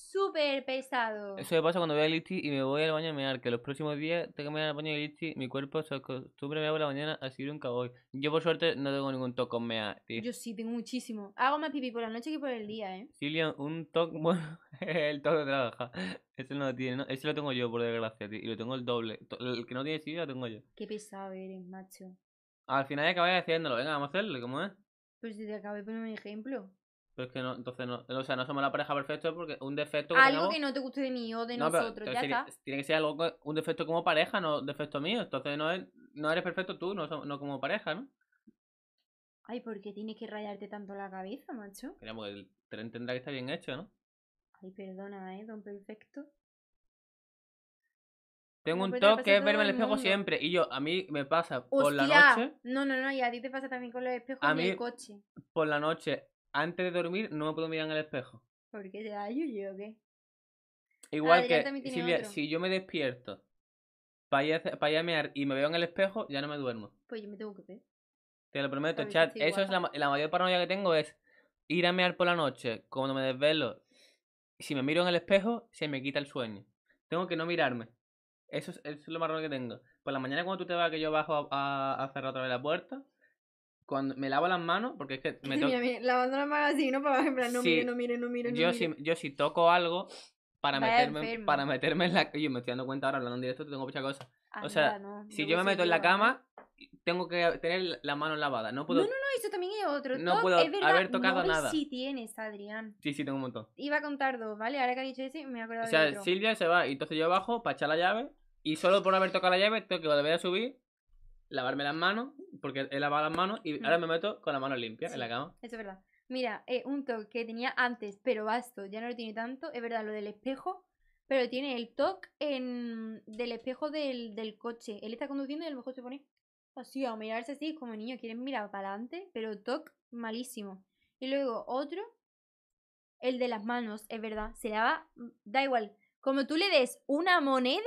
súper pesado. Eso me pasa cuando voy a Litchi y me voy al baño a mear, que los próximos días tengo que ir al baño de Litchi, mi cuerpo se acostumbra a por la mañana a nunca un Yo por suerte no tengo ningún toque con mear. Tío. Yo sí, tengo muchísimo. Hago más pipí por la noche que por el día, ¿eh? Silvia, un toque, bueno, el toque de trabaja. Ese no lo tiene, ¿no? Ese lo tengo yo, por desgracia, tío. Y lo tengo el doble. El que no tiene Silvia lo tengo yo. Qué pesado eres, macho. Al final acabáis haciéndolo. Venga, vamos a hacerlo, ¿cómo es? Pues si te acabé de poner un ejemplo. Pero que no, entonces no, o sea, no somos la pareja perfecta porque un defecto Algo que no te guste de mí o de nosotros, ya tiene, está. Tiene que ser algo, un defecto como pareja, no defecto mío. Entonces no, no eres perfecto tú, no, no como pareja, ¿no? Ay, ¿por qué tienes que rayarte tanto la cabeza, macho? Creemos que el tren tendrá que estar bien hecho, ¿no? Ay, perdona, ¿eh? Don Perfecto. Tengo pues un toque verme en el espejo siempre. Y yo, a mí me pasa por la noche. No, no, no, y a ti te pasa también con los espejos en el coche. Por la noche, antes de dormir no me puedo mirar en el espejo. ¿Por qué te da o qué? Igual ah, que si yo me despierto para ir, a, mear y me veo en el espejo, ya no me duermo. Pues yo me tengo que ver. Te lo prometo, chat. Eso es la, mayor paranoia que tengo es ir a mear por la noche, cuando me desvelo. Si me miro en el espejo, se me quita el sueño. Tengo que no mirarme. Eso es, lo más raro que tengo. Por la mañana cuando tú te vas, que yo bajo a cerrar otra vez la puerta, cuando me lavo las manos, porque es que me toco... lavando las manos así, ¿no? Para en no mire, no mire, no mire, yo Si, yo si toco algo para meterme, para meterme en la... Yo me estoy dando cuenta ahora, hablando en directo, tengo muchas cosas. Ah, o sea, si yo me meto en la cama, tengo que tener las manos lavadas. No puedo... No, no, no, eso también es otro. No puedo es verdad, haber tocado nada. sí tienes, Adrián. Sí, sí, tengo un montón. Iba a contar dos, ¿vale? Ahora que ha dicho ese, me he acordado O sea, Silvia se va y entonces yo bajo para echar la llave y solo por haber tocado la llave tengo que volver a subir lavarme las manos, porque he lavado las manos y ahora me meto con las manos limpias en la cama. Eso es verdad. Mira, eh, un toque que tenía antes, pero vasto, ya no lo tiene tanto, es verdad, lo del espejo, pero tiene el toque en... del espejo del, del, coche. Él está conduciendo y a lo mejor se pone así a mirarse así, como niño, quieren mirar para adelante, pero toque malísimo. Y luego otro, el de las manos, es verdad, se lava, da igual, como tú le des una moneda,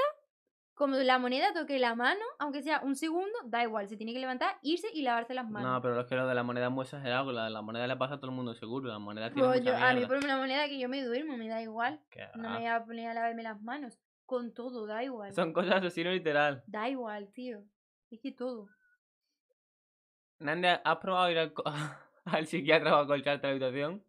como la moneda toque la mano, aunque sea un segundo, da igual, se tiene que levantar, irse y lavarse las manos. No, pero es que lo de la moneda es muy exagerado, la de la moneda le pasa a todo el mundo seguro, la moneda tiene pues A mí por una moneda que yo me duermo, me da igual. No me voy a poner a lavarme las manos. Con todo, da igual. Son cosas asesino literal. Da igual, tío. Es que todo. Nande, ¿has probado ir al, al psiquiatra a colcharte la habitación?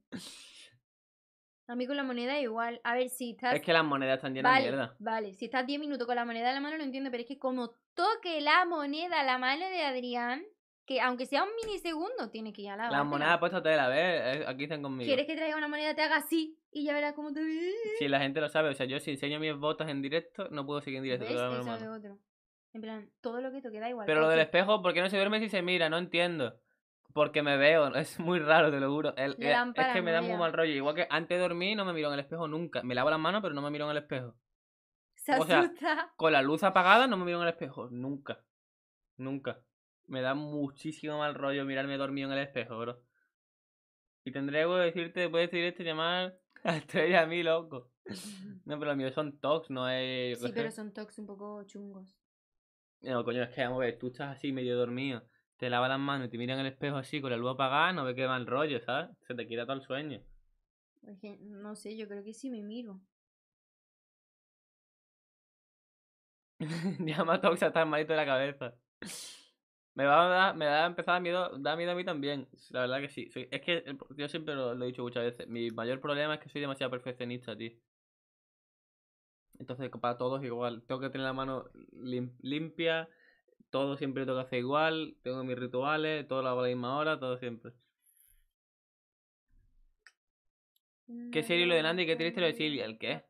A mí con la moneda igual. A ver, si estás... Es que las monedas están llenas de mierda. Vale, si estás 10 minutos con la moneda en la mano lo entiendo, pero es que como toque la moneda a la mano de Adrián, que aunque sea un minisegundo, tiene que ir a la Las monedas puestas la vez eh, aquí están conmigo. ¿Quieres que traiga una moneda, te haga así y ya verás cómo te Sí, la gente lo sabe. O sea, yo si enseño mis botas en directo, no puedo seguir en directo. otro. En plan, todo lo que toque queda igual. Pero lo del espejo, ¿por qué no se duerme si se mira? No entiendo. Porque me veo, es muy raro, te lo juro. Eh, es que me da muy mal rollo. Igual que antes de dormir no me miro en el espejo nunca. Me lavo las manos, pero no me miro en el espejo. Se o con la luz apagada no me miro en el espejo. Nunca. Nunca. Me da muchísimo mal rollo mirarme dormido en el espejo, bro. Y tendré que decirte, puedes decir esto llamar a Estrella a mí, loco. No, pero los míos son tox, no es... Sí, pero son tox un poco chungos. No, coño, es que vamos a ver, tú estás así medio dormido te lavas las manos y te miran en el espejo así con la luz apagada, no ve que el rollo, ¿sabes? Se te quita todo el sueño. No sé, yo creo que sí me miro. ya me ha tocado malito de la cabeza. Me va a me da empezar miedo, da miedo a mí también. La verdad que sí. es que yo siempre lo, he dicho muchas veces. Mi mayor problema es que soy demasiado perfeccionista, tío. Entonces, para todos igual. Tengo que tener la mano limpia, todo siempre tengo que hacer igual, tengo mis rituales, todo lo hago a la misma hora, todo siempre. Qué mm, serio lo de Nandi, qué triste lo de Silvia, ¿el qué?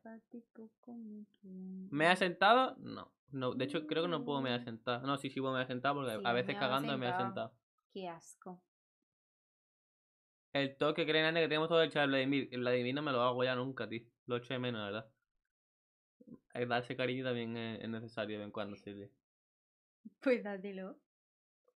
¿Me ha sentado? No. no. De hecho, creo que no puedo me ha mm. sentado. No, sí, sí puedo me ha sentado porque a veces cagando me ha sentado. Qué asco. El toque creen Nandi que tenemos todo el chat Vladimir. Vladimir me lo hago ya nunca, tío. Lo echo de menos, la verdad. Darse cariño también es necesario de vez en cuando, Silvia. Pues dátelo.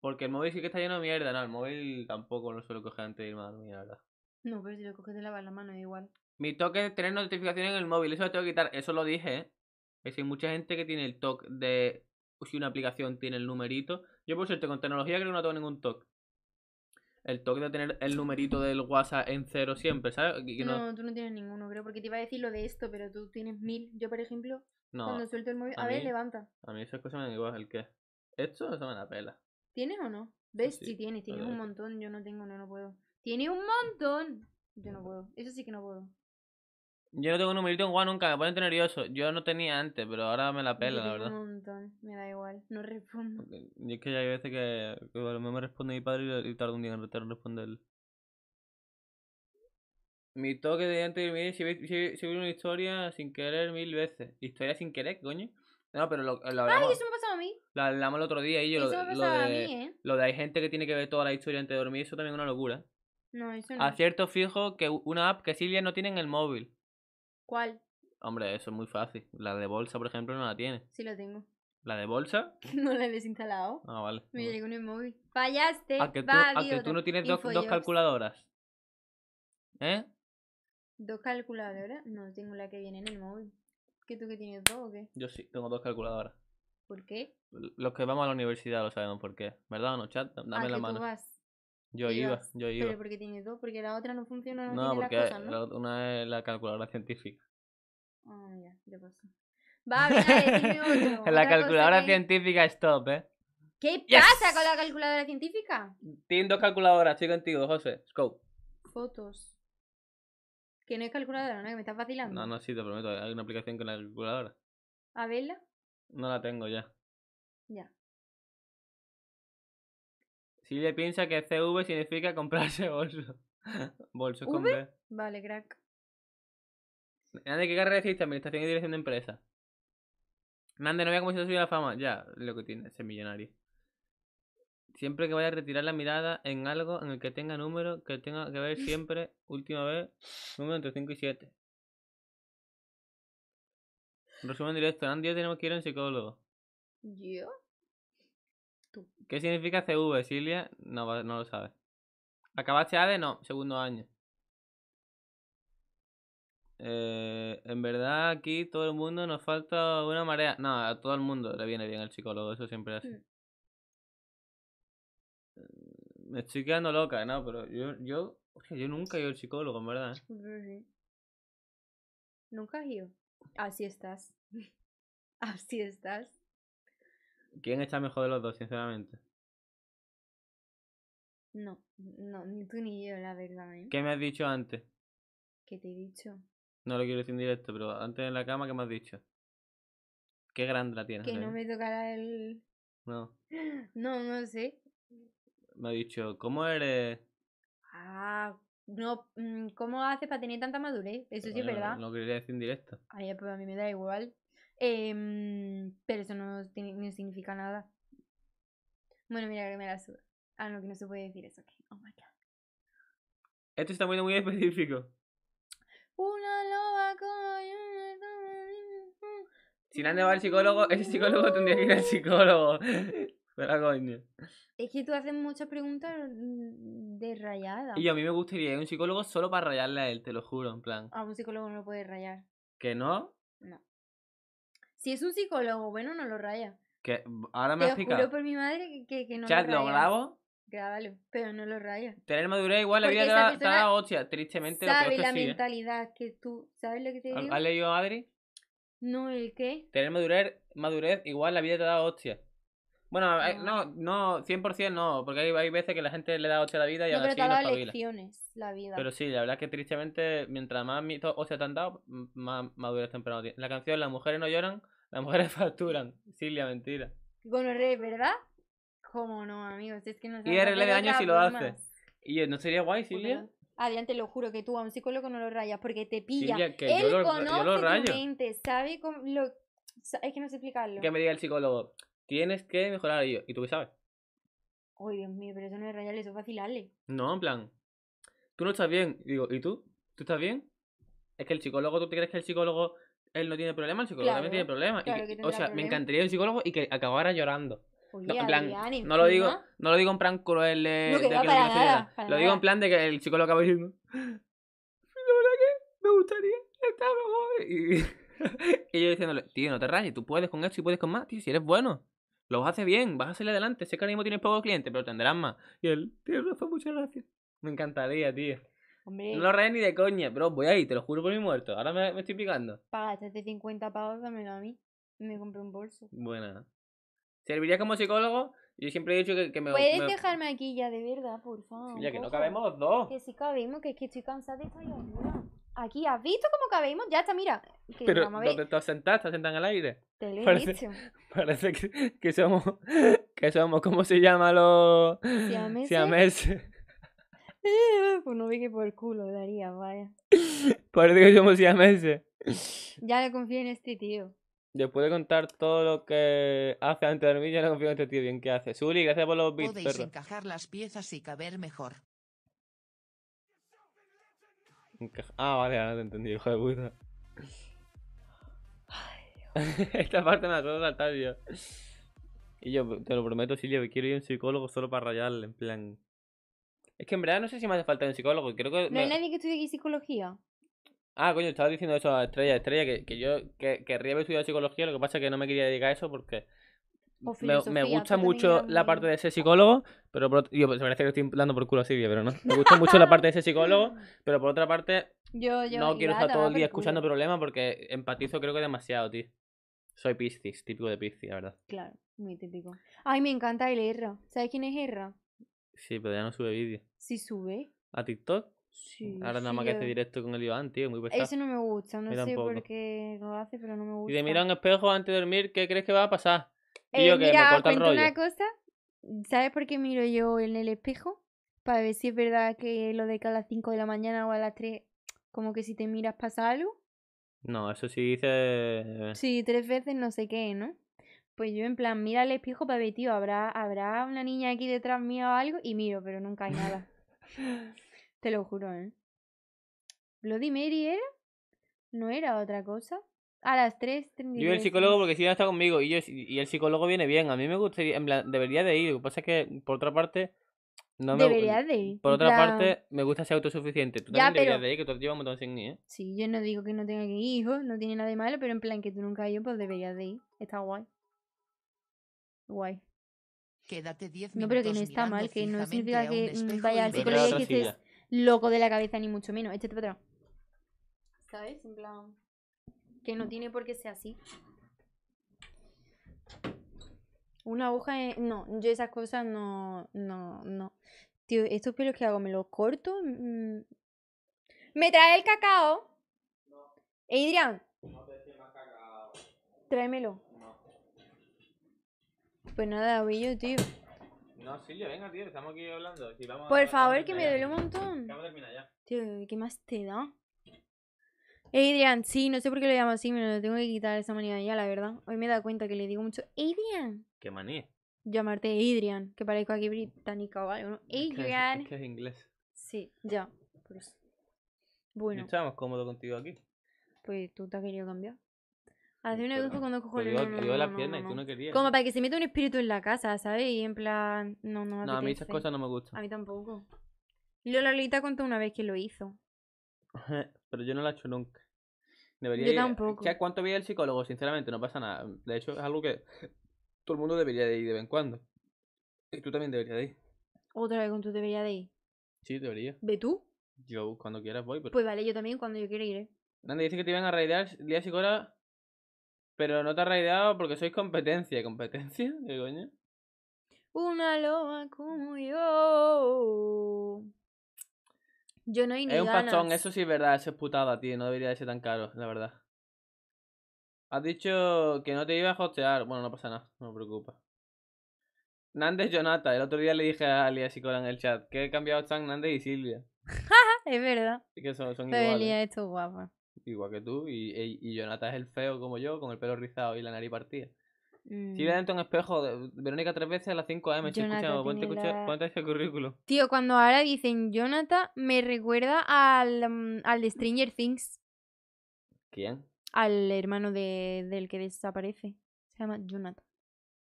Porque el móvil sí que está lleno de mierda, no, el móvil tampoco lo suelo coger antes de irme a dormir, la verdad. No, pero si lo coges te lavas la mano, es igual. Mi toque es tener notificaciones en el móvil, eso lo tengo que quitar, eso lo dije, ¿eh? Es hay mucha gente que tiene el toque de si una aplicación tiene el numerito. Yo, por suerte, con tecnología creo que no tengo ningún toque. El toque de tener el numerito del WhatsApp en cero siempre, ¿sabes? no... no... tú no tienes ninguno, creo, porque te iba a decir lo de esto, pero tú tienes mil. Yo, por ejemplo, no, cuando suelto el móvil... A, ver, levanta. A mí esas cosas me dan igual, ¿el qué? Esto Eso me la pela. ¿Tienes o no? ¿Ves? Si tiene. tienes, tienes un montón. Yo no tengo, no, no puedo. ¡Tiene un montón! Yo no mm. puedo. Eso sí que no puedo. Yo no tengo un numerito en Juan nunca, me ponen nervioso. Yo no tenía antes, pero ahora me la pela, la verdad. un montón, me da igual, no respondo. y es que ya hay veces que, que me responde mi padre y, tarda un día en responderle. Mi toque de antes de dormir, si, si, una historia sin querer mil veces. ¿Historia sin querer, coño? No, pero lo, lo Ay, eso me pasado a mí. La hablamos el otro día y yo lo, me lo de, a mí, ¿eh? lo de hay gente que tiene que ver toda la historia antes de dormir, eso también es una locura. No, eso no. Acierto fijo que una app que Silvia no tiene en el móvil. ¿Cuál? Hombre, eso es muy fácil. La de bolsa, por ejemplo, no la tiene. Sí, la tengo. ¿La de bolsa? no la he desinstalado. Ah, vale. Me llegó en el móvil. Fallaste. ¿A que tú, a tú no tienes dos, dos calculadoras? ¿Eh? ¿Dos calculadoras? No, tengo la que viene en el móvil. ¿Qué tú que tienes dos o qué? Yo sí, tengo dos calculadoras. ¿Por qué? Los que vamos a la universidad lo sabemos por qué. ¿Verdad o no, chat? Dame ah, la mano. Yo iba, yo iba. Pero porque tienes dos, porque la otra no funciona. No, porque ¿no? una es la calculadora científica. Ah, ya, ya pasó. Va, dime uno. la calculadora científica stop ¿eh? ¿Qué pasa con la calculadora científica? Tienes dos calculadoras, estoy contigo, José. Scope. Fotos. Que no es calculadora, ¿no? Que me estás vacilando. No, no, sí, te prometo. Hay una aplicación con la calculadora. ¿A verla? No la tengo ya. Ya. Si le piensa que CV significa comprarse bolso. Bolso con B. Vale, crack. ¿de ¿qué carrera existe? Administración y dirección de empresa. Nande, no había cómo se subir la fama. Ya, lo que tiene, ese millonario siempre que vaya a retirar la mirada en algo en el que tenga número, que tenga que ver siempre, última vez, número entre 5 y 7. Resumen directo, Andy tenemos que ir a un psicólogo. ¿Yo? ¿Qué significa CV, Silvia? No, no lo sabes. ¿Acabaste ADE? No, segundo año. Eh, en verdad aquí todo el mundo nos falta una marea. No, a todo el mundo le viene bien el psicólogo, eso siempre es así. Mm me estoy quedando loca, ¿no? Pero yo, yo, yo nunca he ido al psicólogo, en verdad. ¿eh? Nunca has ido. Así estás. Así estás. ¿Quién está mejor de los dos, sinceramente? No, no, ni tú ni yo, la verdad. ¿eh? ¿Qué me has dicho antes? ¿Qué te he dicho? No lo quiero decir en directo, pero antes en la cama, ¿qué me has dicho? Qué grande la tienes. Que no me tocará el. No. No, no sé me ha dicho, ¿cómo eres? Ah, no, mm, ¿cómo haces para tener tanta madurez? Eso sí es verdad. No quería decir en directo. pues a mí me da igual. Eh, pero eso no, no, significa nada. Bueno, mira que me la sube. Ah, no, que no se puede decir eso. Okay. Oh my god. Esto está muy, muy específico. Una loba como yo. Si no andaba al psicólogo, ese psicólogo tendría que ir al psicólogo. Es que tú haces muchas preguntas mm, de rayada. Y a mí me gustaría ir a un psicólogo solo para rayarle a él, te lo juro, en plan. A un psicólogo no lo puedes rayar. ¿Que no? No. Si es un psicólogo bueno, no lo raya. Que ahora me explica. lo juro por mi madre que, que, no Chat, lo, lo grabo. Grábalo, pero no lo raya Tener madurez igual, la vida te ha dado hostia, tristemente. Sabe lo que la mentalidad que tú, ¿sabes lo que te digo? ¿Has leído Adri? No, ¿el qué? Tener madurez, madurez igual, la vida te da hostia. Bueno, ah. no, no, 100% no, porque hay, hay veces que la gente le da 8 a la vida y no, aún así no lecciones la vida. Pero sí, la verdad es que tristemente, mientras más mitos 8 te han dado, más madurez temprano La canción Las mujeres no lloran, las mujeres facturan. Silvia, mentira. Bueno, re, ¿verdad? Cómo no, amigos, es que no Y RL de año si lo hace. Y eh, no sería guay, Silvia. Adiante, lo juro que tú a un psicólogo no lo rayas porque te pilla. que yo lo, conoce tu mente, sabe es que no sé explicarlo. ¿Qué me diga el psicólogo, tienes que mejorar ellos. ¿Y tú qué sabes? Uy, Dios mío, pero eso no es rayarle, eso es vacilarle. No, en plan, tú no estás bien. digo, ¿y tú? ¿Tú estás bien? Es que el psicólogo, ¿tú crees que el psicólogo, él no tiene problema? El psicólogo también tiene problemas. o sea, me encantaría un psicólogo y que acabara llorando. no, en plan, no lo digo, no lo digo en plan cruel de, no, que no, para nada, Lo digo en plan de que el psicólogo acaba diciendo, la verdad que me gustaría mejor. Y, y yo diciéndole, tío, no te rayes, tú puedes con esto y puedes con más, tío, si eres bueno. Lo vas a hacer bien, vas a salir adelante. Sé que ahora mismo tienes pocos clientes, pero tendrás más. Y él, tío, Rafa, muchas gracias. Me encantaría, tío. Hombre. No lo rees ni de coña, bro. Voy ahí, te lo juro por mi muerto. Ahora me, estoy picando. Pagaste 50 pavos, dámelo a mí. Me compré un bolso. Buena. ¿Serviría como psicólogo? Yo siempre he dicho que, que me... Puedes dejarme aquí ya, de verdad, por favor. Ya que no cabemos dos. Que sí cabemos, que es que estoy cansada de Aquí, ¿has visto cómo cabemos? Ya está, mira. Pero, vamos a ver. ¿dónde estás sentada? ¿Estás sentada en el aire? Te lo he parece, dicho. Parece que, somos, que somos, ¿cómo se llama los... ¿Siamese? ¿Siamese? pues no vi que por el culo daría, vaya. parece que somos siamese. Ya le confío en este tío. Después de contar todo lo que hace antes de dormir, ya le confío en este tío bien que hace. Suli, gracias por los bits, Podéis encajar las piezas y caber mejor. Ah, vale, ahora te entendí, hijo de puta. Esta parte me ha dado saltar Y yo te lo prometo, Silvia, que quiero ir a un psicólogo solo para rayarle, en plan. Es que en verdad no sé si me hace falta un psicólogo. Creo que. No hay nadie que estudie psicología. Ah, coño, estaba diciendo eso a Estrella, Estrella, que, que yo que, querría haber estudiado psicología, lo que pasa es que no me quería dedicar a eso porque me, gusta mucho la parte de ese psicólogo, pero por, parece que estoy dando por culo a Silvia, pero no. Me gusta mucho la parte de ese psicólogo, pero por otra parte, no quiero estar todo el día escuchando problemas porque empatizo creo que demasiado, tío. Soy Piscis, típico de Piscis, la verdad. Claro, muy típico. Ay, me encanta el Erra. ¿Sabes quién es Erra? Sí, pero ya no sube vídeo. Sí sube. ¿A TikTok? Sí. Ahora nada más que esté hace directo con el Iván, tío, muy pesado. Eso no me gusta, no sé por qué lo hace, pero no me gusta. Y de mirar un espejo antes de dormir, ¿qué crees que va a pasar? Eh, mira, el una cosa. ¿Sabes por qué miro yo en el espejo? Para ver si es verdad que lo de cada a las 5 de la mañana o a las 3, como que si te miras pasa algo. No, eso sí dice. Sí, tres veces no sé qué, ¿no? Pues yo en plan, mira el espejo para ver, tío, ¿habrá, habrá una niña aquí detrás mío o algo, y miro, pero nunca hay nada. Te lo juro, ¿eh? ¿Bloody Mary era? ¿No era otra cosa? A las 3. Yo el psicólogo porque si ya está conmigo y, yo, y el psicólogo viene bien. A mí me gustaría, en plan, debería de ir. Lo que pasa es que, por otra parte, no me Debería de ir. Por otra parte, me gusta ser autosuficiente. Tú también deberías de ir, que tú te llevas un montón sin ir, ¿eh? Sí, yo no digo que no tenga que hijo, no tiene nada de malo, pero en plan que tú nunca has ido, pues deberías de ir. Está guay. Guay. Quédate 10 minutos. No, pero que no está mal, que no significa que vaya al psicólogo y que estés loco de la cabeza, ni mucho menos. Échate para atrás. ¿Sabes? En plan que no mm. tiene por qué ser así. Una aguja... Eh, no, yo esas cosas no, no, no. Tío, estos pelos que hago, ¿me los corto? Mm. ¿Me trae el cacao? No. Adrián. No te más cacao. Tráemelo. No. Pues nada, yo, tío. No, Silvia, venga, tío, estamos aquí hablando. Por favor, que me duele un montón. Vamos a terminar ya. Tío, ¿qué más te da? Adrian, sí, no sé por qué lo llamo así, me lo tengo que quitar esa manía ya, la verdad. Hoy me he dado cuenta que le digo mucho Adrian. ¿Qué manía? Llamarte Adrian, que parezco aquí británica o algo, ¿no? Adrian. Es que es inglés. Sí, ya, Bueno. No estábamos cómodos contigo aquí. Pues tú te has querido cambiar. Mm, Hace una gusto cuando cojo el. Te la pierna y tú no querías. Como para que se meta un espíritu en la casa, ¿sabes? Y en plan. No, no. No, a mí esas cosas no me gustan. A mí tampoco. Lolita contó una vez que lo hizo. Pero yo no la he hecho nunca. Debería ir. Eh, ¿Cuánto veía el psicólogo? Sinceramente, no pasa nada. De hecho, es algo que todo el mundo debería de ir de vez en cuando. Y tú también deberías de ir. Otra vez con tú deberías de ir. Sí, debería. ¿Ve tú? Yo cuando quieras voy. Pues vale, yo también cuando yo quiera ir ¿eh? dice que te iban a raidear Días día psicóloga, pero no te has raideado porque sois competencia. ¿Competencia? ¿Qué coño? Una loba como yo. Yo no Es un pastón, eso sí es verdad, eso es putada, tío. No debería de ser tan caro, la verdad. Has dicho que no te iba a hostear. Bueno, no pasa nada, no me preocupa. y Jonata, el otro día le dije a Alia Sicola en el chat que he cambiado están Nández y Silvia. es verdad. que son, Pero es guapa. Igual que tú, y, y, y Jonata es el feo como yo, con el pelo rizado y la nariz partida. Mm. Si ves dentro un espejo, Verónica tres veces a las 5 a.m. ponte ese currículo. Tío, cuando ahora dicen Jonathan, me recuerda al, mm, al de Stranger Things. ¿Quién? Al hermano de, del que desaparece. Se llama Jonathan.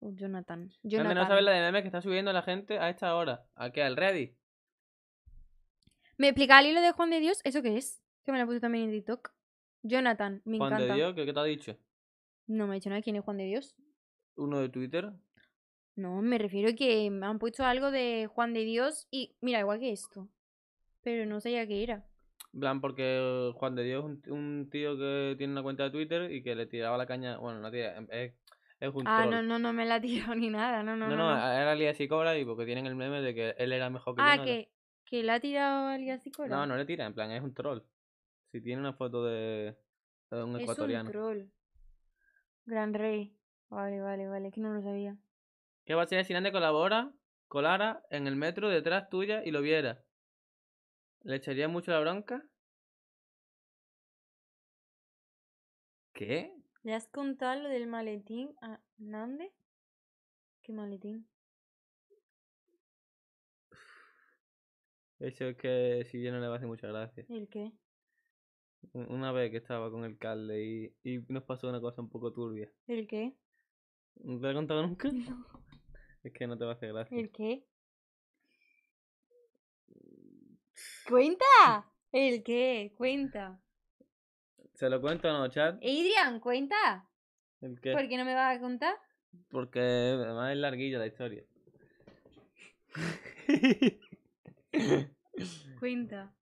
O Jonathan. Jonathan. No, sabes la de que está subiendo la gente a esta hora. ¿A qué? ¿Al Ready? ¿Me explica el hilo de Juan de Dios? ¿Eso qué es? Que me lo puse también en TikTok. Jonathan, me encanta. ¿Juan de Dios? ¿Qué, ¿Qué te ha dicho? No me ha dicho nada. ¿Quién es Juan de Dios? uno de Twitter. No, me refiero a que me han puesto algo de Juan de Dios y mira, igual que esto. Pero no sabía qué era. plan, porque Juan de Dios es un, tío que tiene una cuenta de Twitter y que le tiraba la caña. Bueno, no tira, em, es, es un Ah, no, no, no me la tiró ni nada. No, no, no. No, no, era Lía Cobra y porque tienen el meme de que él era mejor que Ah, yo, que, que la ha tirado Lía Cobra. No, no le tira, en plan, es un troll. Si tiene una foto de, un ecuatoriano. Es un troll. Gran rey. Vale, vale, vale, que no lo sabía. ¿Qué va a ser si Nande colabora, colara en el metro detrás tuya y lo viera? ¿Le echaría mucho la bronca? ¿Qué? ¿Le has contado lo del maletín a Nande? ¿Qué maletín? Eso es que si bien no le va a hacer mucha gracia. ¿El qué? Una vez que estaba con el alcalde y, y nos pasó una cosa un poco turbia. ¿El qué? ¿No te lo he contado nunca? No. Es que no te va a hacer gracia. ¿El qué? Mm. ¡Cuenta! ¿El qué? Cuenta. ¿Se lo cuento o no, chat? Adrian, cuenta. ¿El qué? ¿Por qué no me vas a contar? Porque además es larguilla la historia. cuenta.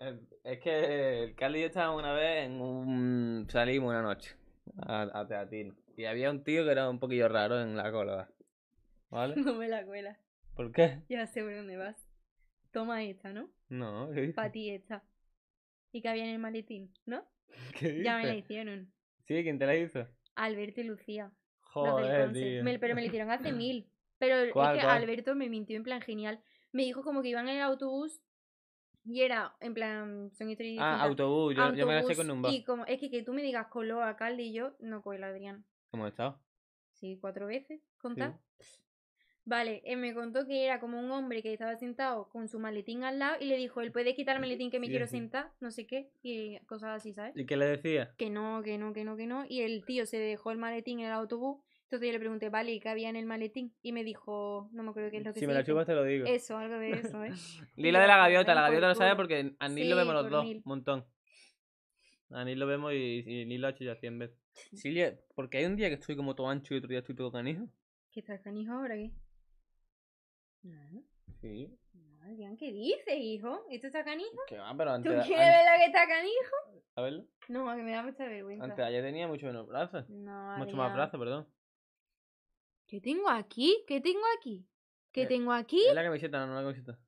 Eh, es que el Cali y yo estábamos una vez en un. salimos una noche a, a teatino. Y había un tío que era un poquillo raro en la cola. ¿Vale? No me la cuela. ¿Por qué? Ya sé por dónde vas. Toma esta, ¿no? No, ¿qué dices? Para ti esta. Y que había en el maletín, ¿no? Ya me la hicieron. ¿Sí? ¿Quién te la hizo? Alberto y Lucía. Joder, tío. pero me la hicieron hace mil. Pero es que Alberto me mintió en plan genial. Me dijo como que iban en el autobús y era, en plan, son historias Ah, autobús, yo, autobús, me la con un bar. Y como, es que tú me digas color, alcalde y yo, no cuela, Adrián. Hemos estado. Sí, cuatro veces, contad. Vale, él me contó que era como un hombre que estaba sentado con su maletín al lado y le dijo, él puede quitar el maletín que me quiero sentar, no sé qué, y cosas así, ¿sabes? ¿Y qué le decía? Que no, que no, que no, que no. Y el tío se dejó el maletín en el autobús. Entonces yo le pregunté, vale, ¿y qué había en el maletín? Y me dijo, no me acuerdo qué es lo que Si me la chupas te lo digo. Eso, algo de eso, ¿eh? Lila de la gaviota, la gaviota lo sabe porque a lo vemos los dos, un montón. A lo vemos y, y lo ha hecho ya cien veces. Silvia, porque hay un día que estoy como todo ancho y otro día estoy todo canijo. ¿Qué tal canijo ahora qué? Sí. ¿qué dices, hijo? ¿Esto está canijo? ¿Tú quieres ver lo que está canijo? A verlo. No, que me da mucha vergüenza. Antes ayer tenía mucho menos brazos. No, Mucho más brazos, perdón. ¿Qué tengo aquí? ¿Qué tengo aquí? ¿Qué, tengo aquí? Es la camiseta, no, no la camiseta.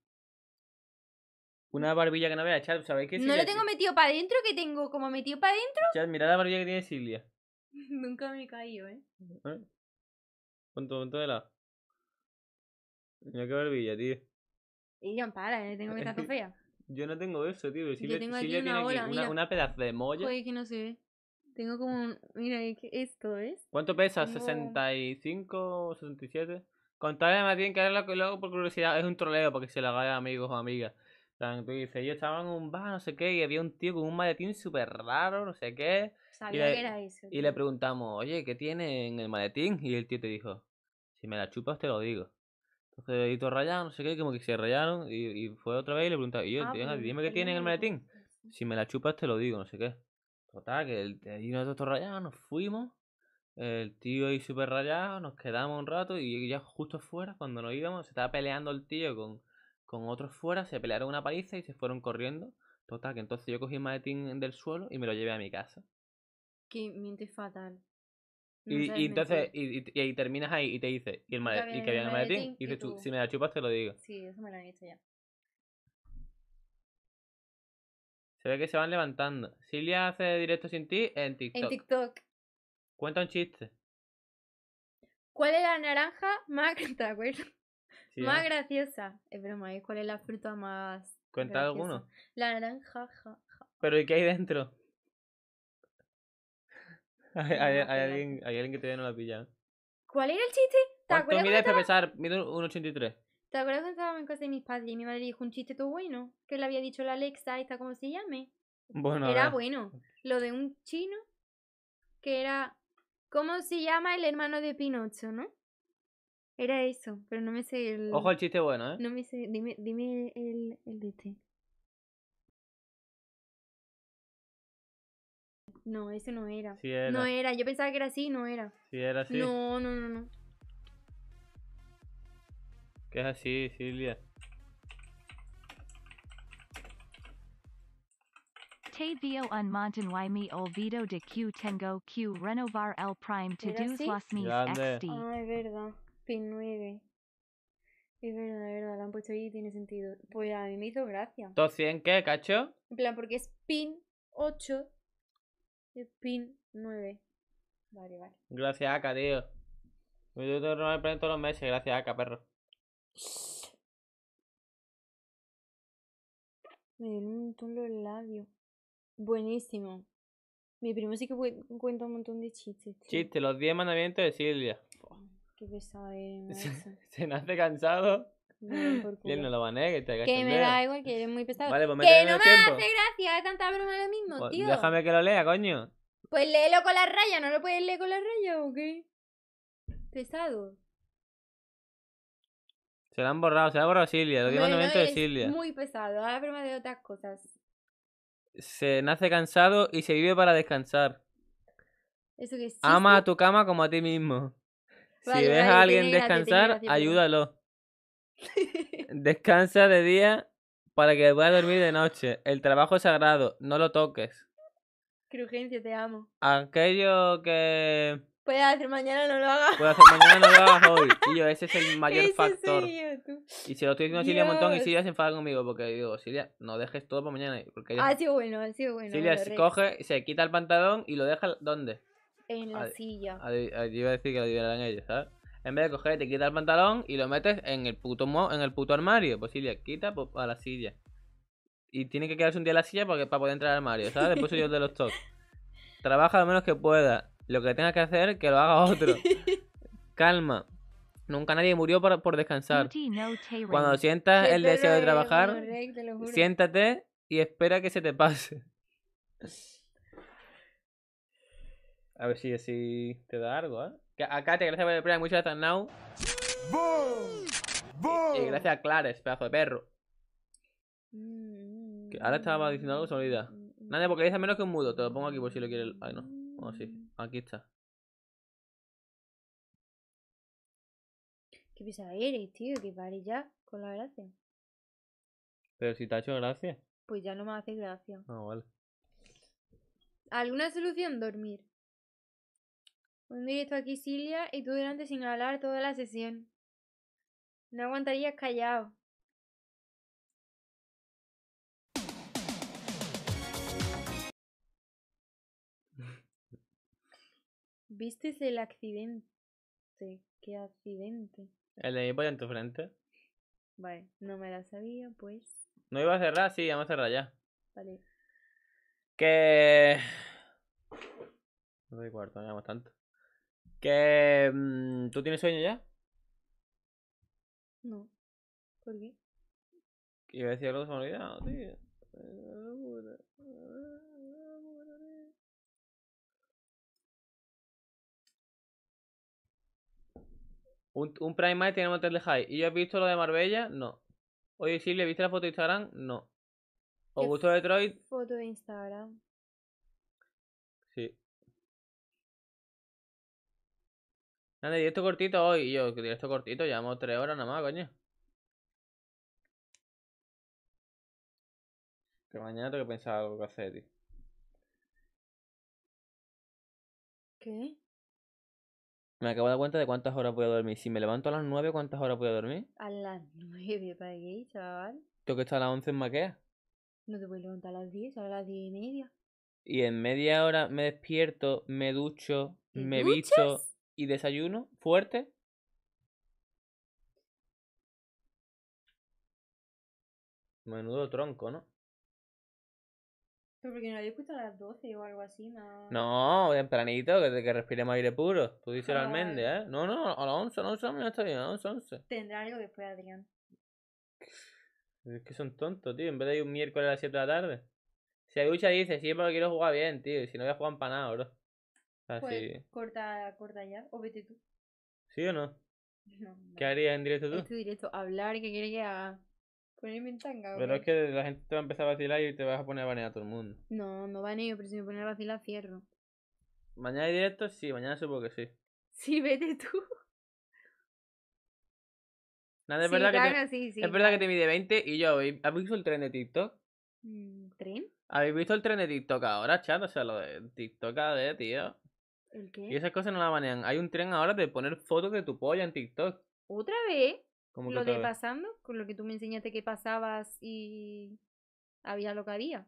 Una barbilla que no voy a echar, ¿sabéis qué? No lo tengo metido para adentro, que tengo como metido para adentro. Mirad mira la barbilla que tiene Silvia. Nunca me he caído, ¿eh? ¿eh? ¿Cuánto? ¿Cuánto de la. Tenía que ver Villa, tío. Y ya para, ¿eh? tengo que estar fea. Yo no tengo eso, tío. Si yo tengo aquí una una, pedazo de molla. que no se ve. Tengo como un... Mira, esto es. ¿Cuánto pesa? ¿65 67? Contadme más bien que ahora lo, lo hago por curiosidad. Es un troleo porque se lo haga a amigos o amigas. Tú dices, yo estaba en un bar, no sé qué, y había un tío con un maletín súper raro, no sé qué. y le, preguntamos, oye, ¿qué tiene en el maletín? Y el tío te dijo, si me la chupas te lo digo. Entonces, y todos no sé qué, como que se rayaron, y, fue otra vez y le preguntaba, y yo, ah, dime qué tiene en el maletín. Si me la chupas te lo digo, no sé qué. Total, que el, y nosotros todos rayados nos fuimos. El tío ahí súper rayado, nos quedamos un rato y ya justo afuera, cuando nos íbamos, se estaba peleando el tío con, con otros fuera, se pelearon una paliza y se fueron corriendo. Total, que entonces yo cogí el maletín del suelo y me lo llevé a mi casa. Que miente fatal. y, entonces, y, y, terminas ahí y te dice, y, el maletín, y que había el maletín, y dices tú, si me la chupas te lo digo. Sí, eso me lo han dicho ya. Se ve que se van levantando. Silvia hace directo sin ti en TikTok. En TikTok. Cuenta un chiste. ¿Cuál es la naranja más... ¿Te acuerdas? más ¿eh? graciosa. Es broma, ¿eh? cuál es la fruta más. Cuenta alguno. La naranja, ja, Pero ¿y qué hay dentro? ¿Hay, alguien, hay alguien que todavía no la ha ¿Cuál era el chiste? ¿Te acuerdas? mide para pesar? Mido 1,83. ¿Te acuerdas cuando estábamos en casa de mis padres y mi madre dijo un chiste todo bueno? Que le había dicho la Alexa, esta como se llame. Bueno. Era bueno. Lo de un chino que era. ¿Cómo se llama el hermano de Pinocho, no? Era eso, pero no me sé el. Ojo al chiste bueno, ¿eh? No me sé. Dime, dime el, el de este. No, ese no era. No era, yo pensaba que era así, no era. Sí era así. No, no, no, no. ¿Qué es así, Silvia. Te veo un montón y me olvido de que tengo que renovar el prime to dos last mis XD. Ah, es verdad. Pin 9 Es verdad, es verdad, lo han puesto ahí y tiene sentido. Pues a mí me hizo gracia. ¿Todo qué, cacho? En plan, porque es pin 8 y es pin 9. Vale, vale. Gracias, Aka, tío. Me doy todos los meses, gracias, Aka, perro. Me dio un montón los labios. Buenísimo. Mi primo sí que cuenta un montón de chistes. Chistes, los 10 mandamientos de Silvia. Qué pesado se, se, nace cansado. No, no lo va a negar, Que me da igual, que es muy pesado. Vale, pues que no me hace gracia tanta broma lo mismo, pues, tío. Déjame que lo lea, coño. Pues léelo con la raya, ¿no lo puedes leer con la raya o qué? Pesado. Se lo han borrado, se lo ha borrado Silvia, lo que bueno, de Silvia. Muy pesado, la broma de otras cosas. Se nace cansado y se vive para descansar. Eso que Ama a tu cama como a ti mismo si ves a alguien descansar, ayúdalo. Descansa de día para que pueda dormir de ah. noche. El trabajo es sagrado, no lo toques. urgencia, te amo. Aquello que... Puedes hacer mañana, no lo hagas. Puedes hacer mañana, no lo hagas hoy. Y ese es el mayor factor. Y si lo estoy diciendo a Silvia un montón y Silvia se enfada conmigo porque digo, Silvia, no dejes todo para mañana. Porque Ha sido bueno, ha sido bueno. Silvia se coge, se quita el pantalón y lo deja, ¿dónde? en la silla. iba a decir que adivinarán ellos, ¿sabes? En vez de coger, te quita el pantalón y lo metes en el puto mo en el puto armario. Pues Silvia, quita pues, a la silla. Y tiene que quedarse un día en la silla para poder entrar al armario, ¿sabes? Después soy yo de los top. Trabaja lo menos que pueda. Lo que tengas que hacer, que lo haga otro. Calma. Nunca nadie murió por, por descansar. Cuando sientas el deseo de trabajar, siéntate y espera que se te pase. A ver si te da algo, ¿eh? Acá te gracias por el premio, muchas gracias, Now. Y, gracias a Clares, pedazo de perro. Mm, ahora estaba diciendo algo, se me olvida. Mm, mm, Nada, porque dice menos que un mudo. Te lo pongo aquí por si lo quiere... Ay, no. sí. Aquí está. Qué pesada eres, tío. qué pari ya con la gracia. Pero si te ha hecho gracia. Pues ya no me hace gracia. Ah, vale. ¿Alguna solución? Dormir. Un estoy aquí Silvia y tú durante sin hablar toda la sesión. No aguantarías callado. ¿Viste el accidente? ¿Qué accidente? ¿El de mi pollo en tu frente? Vale, no me la sabía, pues. ¿No iba a cerrar? Sí, vamos a cerrar ya. Vale. Que... No doy cuarto, no tanto. Que. Mm, ¿Tú tienes sueño ya? No. ¿Por qué? Iba a decir algo, de me Un, un Prime Mate tiene motel de high. ¿Y yo has visto lo de Marbella? No. Oye, ¿sí le ¿viste la foto de Instagram? No. ¿Os gustó Detroit? Foto de Instagram. Nada, directo cortito hoy. Y yo, directo cortito, llevamos tres horas nada más, coño. Que mañana tengo que pensar algo que hacer, tío. ¿Qué? Me acabo de dar cuenta de cuántas horas voy a dormir. Si me levanto a las nueve, ¿cuántas horas voy a dormir? A las nueve ¿para qué, chaval? ¿Tú que estar a las once en maquea. No te voy a levantar a las diez, a las diez y media. Y en media hora me despierto, me ducho, me duchas? visto, y desayuno fuerte. Menudo tronco, ¿no? Pero porque no he puesto a las 12 o algo así, ¿no? No, tempranito, que, que respiremos aire puro. Tú dices al Méndez, ¿eh? No, no, a las 11, a las 11 a no está bien, a las 11, Tendrá algo después, Adrián. Es que son tontos, tío. En vez de ir un miércoles a las 7 de la tarde. Si Agucha dice, siempre quiero jugar bien, tío. si no voy a jugar empanado, bro. Ah, corta, ya, o vete tú. ¿Sí o no? ¿Qué harías en directo tú? En directo, hablar, ¿qué quieres que haga? Ponerme en tanga. Pero es que la gente te va a empezar a vacilar y te vas a poner a banear a todo el mundo. No, no baneo, pero si me pones a vacilar, cierro. Mañana hay directo, sí, mañana supongo que sí. Sí, vete tú. Nada, es, verdad que te, que te mide 20 y yo, ¿habéis visto el tren de TikTok? Mm, ¿Tren? ¿Habéis visto el tren de TikTok ahora, chat? O sea, lo de TikTok de tío. ¿El qué? Y esas cosas no la manean. Hay un tren ahora de poner fotos de tu polla en TikTok. ¿Otra vez? ¿Cómo lo de pasando, con lo que tú me enseñaste que pasabas y había lo que había.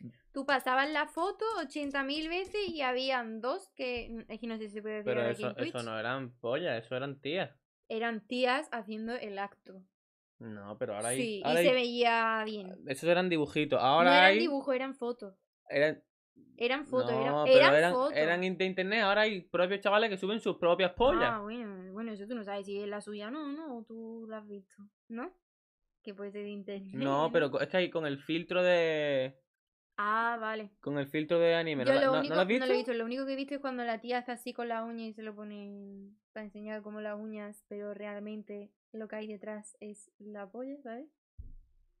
Mm. Tú pasabas la foto 80.000 veces y habían dos que. Mm, es que no sé si se puede decir. Pero eso, eso no eran polla eso eran tías. Eran tías haciendo el acto. No, pero ahora hay. Sí, y se veía bien. Esos eran dibujitos. Ahora no eran dibujos, eran fotos. Eran... Eran fotos, eran, fotos. de internet, ahora hay propios chavales que suben sus propias pollas. Ah, bueno, bueno, eso tú no sabes si es la suya no, ¿no? tú la has visto, ¿no? Que puede ser de internet. No, pero es que ahí con el filtro de... Ah, vale. Con el filtro de anime. ¿No, lo único, visto? lo he visto. Lo único que he visto es cuando la tía está así con la uña y se lo pone para enseñar como las uñas, pero realmente lo que hay detrás es la polla, ¿sabes?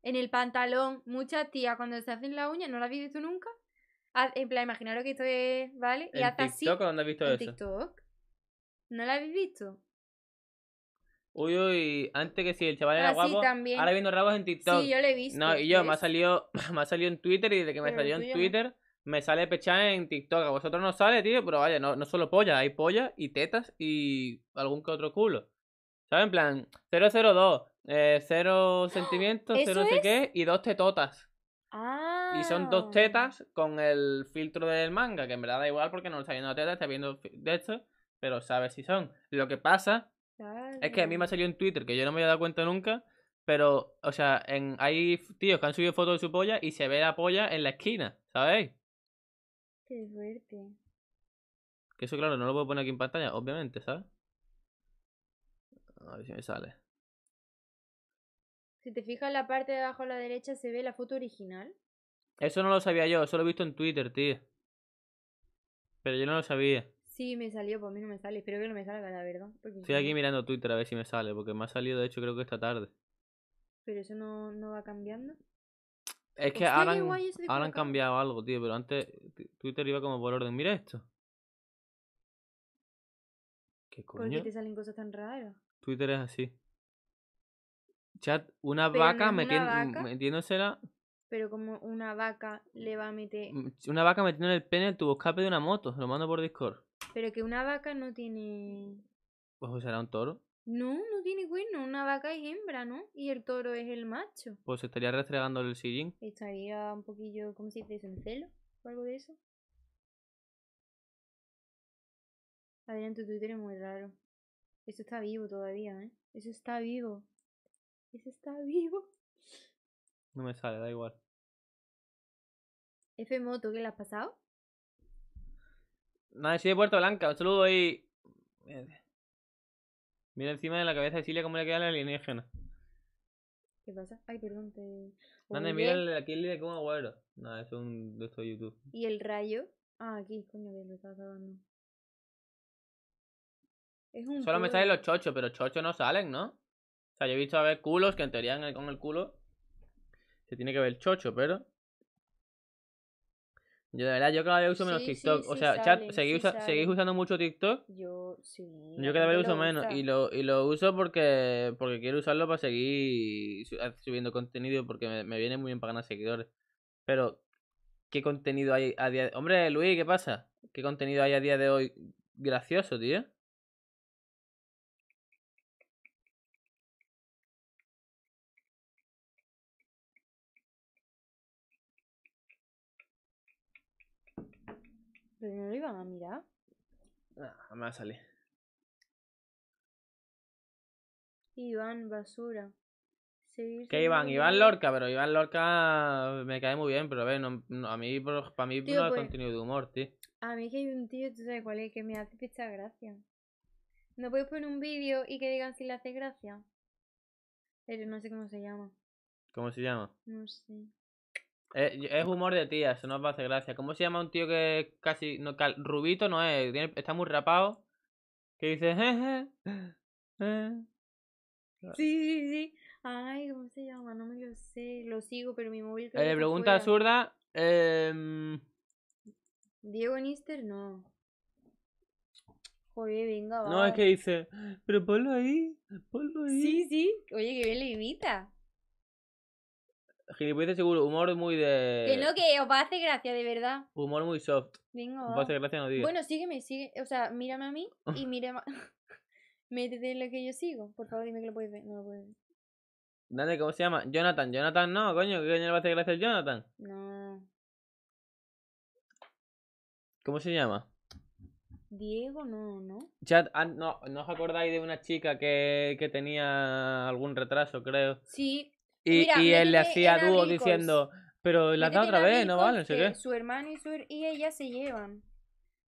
En el pantalón, muchas tías cuando se hacen la uña, ¿no la habéis visto nunca? Ah, en plan, imaginaros que esto es, ¿vale? Y hasta TikTok así, en TikTok. ¿No la habéis visto? Uy, uy, antes que sí, el chaval era ah, guapo. También. Ahora viendo rabos en TikTok. Sí, yo lo he visto. No, y yo, me ha, pues. salido, en Twitter y desde que me salió en Twitter me sale pechada en TikTok. A vosotros no sale, tío, pero vaya, no, no solo polla, hay polla y tetas y algún que otro culo. ¿Sabes? En plan, 002, eh, cero sentimientos, cero no sé qué y dos tetotas. Ah. Y son dos tetas con el filtro del manga, que en verdad da igual porque no está viendo la teta, está viendo de esto, pero sabes si son. Lo que pasa es que a mí me ha salido en Twitter, que yo no me había dado cuenta nunca, pero, o sea, en, hay tíos que han subido fotos de su polla y se ve la polla en la esquina, ¿sabéis? Qué fuerte. Que eso, claro, no lo puedo poner aquí en pantalla, obviamente, ¿sabes? A ver si me sale. Si te fijas en la parte de abajo a la derecha se ve la foto original. Eso no lo sabía yo, eso lo he visto en Twitter, tío. Pero yo no lo sabía. Sí, me salió, por pues mí no me sale. Espero que no me salga, la verdad. Estoy aquí mirando Twitter a ver si me sale, porque me ha salido, de hecho, creo que esta tarde. Pero eso no, no va cambiando. Es que ahora han, cambiado algo, tío, pero antes Twitter iba como por orden. Mira esto. ¿Qué coño? ¿Por qué te salen cosas tan raras? Twitter es así. Chat, una vaca, metiéndosela pero como una vaca le va a meter. Mm, una vaca metiendo en el pene el tubo escape de una moto, lo mando por Discord. Pero que una vaca no tiene. Pues será un toro. No, no tiene cuerno. Una vaca es hembra, ¿no? Y el toro es el macho. Pues estaría restregando el sillín. Estaría un poquillo, ¿cómo se dice ¿En celo? ¿O algo de eso? Adrián, tu Twitter es muy raro. Eso está vivo todavía, ¿eh? Eso está vivo. Eso está vivo. No me sale, da igual. F-Moto, qué le has pasado? Nada, soy de Puerto Blanca. Un saludo y. Mira encima de la cabeza de Silvia cómo le queda la alienígena. ¿Qué pasa? Ay, perdón, te. Nada, mira aquí de como aguero Nada, es un de estos YouTube. ¿Y el rayo? Ah, aquí, coño, que lo estaba Es un. Solo me salen los chochos, pero chochos no salen, ¿no? O sea, yo he visto a ver culos que en teoría con el culo se tiene que ver chocho, pero. Yo de verdad, yo cada vez uso menos TikTok. o sea, chat, ¿seguís, usando mucho TikTok? Yo sí. Yo cada vez uso menos. Y lo, y lo uso porque, porque quiero usarlo para seguir subiendo contenido porque me, me viene muy bien para ganar seguidores. Pero, ¿qué contenido hay a día de hoy? Hombre, Luis, ¿qué pasa? ¿Qué contenido hay a día de hoy gracioso, tío? Pero no lo iban a mirar. va ah, a sale. Iván Basura. que Iván? Iván Lorca, pero Iván Lorca me cae muy bien, pero a a mí, para mí no pues, contenido de humor, tío. A mí que hay un tío, tú sabes cuál es, que me hace picha gracia. No puedes poner un vídeo y que digan si le hace gracia. Pero no sé cómo se llama. ¿Cómo se llama? No sé. Eh, es humor de tía, eso no a hacer gracia. ¿Cómo se llama un tío que casi. rubito no es, está muy rapado. Que dice. Sí, sí, sí. Ay, ¿cómo se llama? No me lo sé. Lo sigo, pero mi móvil. Eh, pregunta zurda em, Diego Nister, no. Joder, venga, va. No, es que dice. Pero ponlo ahí. Ponlo ahí. Sí, sí. Oye, que bien le imita. Gilipolleces seguro, humor muy de... Que lo que os va a hacer gracia, de verdad. Humor muy soft. Venga, os va a hacer gracia, no digo. Bueno, sígueme, sígueme, O sea, mírame a mí y mírame... Métete en lo que yo sigo. Por favor, dime que lo puedes ver. No puedes Dale, ¿cómo se llama? Jonathan. Jonathan no, coño. ¿Qué coño le va a hacer gracia el Jonathan? No. ¿Cómo se llama? Diego, no, ¿no? Chat, ah, no, ¿no os acordáis de una chica que, que tenía algún retraso, creo? Sí, y, él le hacía dúo diciendo, pero la da otra vez, no vale, no sé qué. Su hermano y, su, y ella se llevan.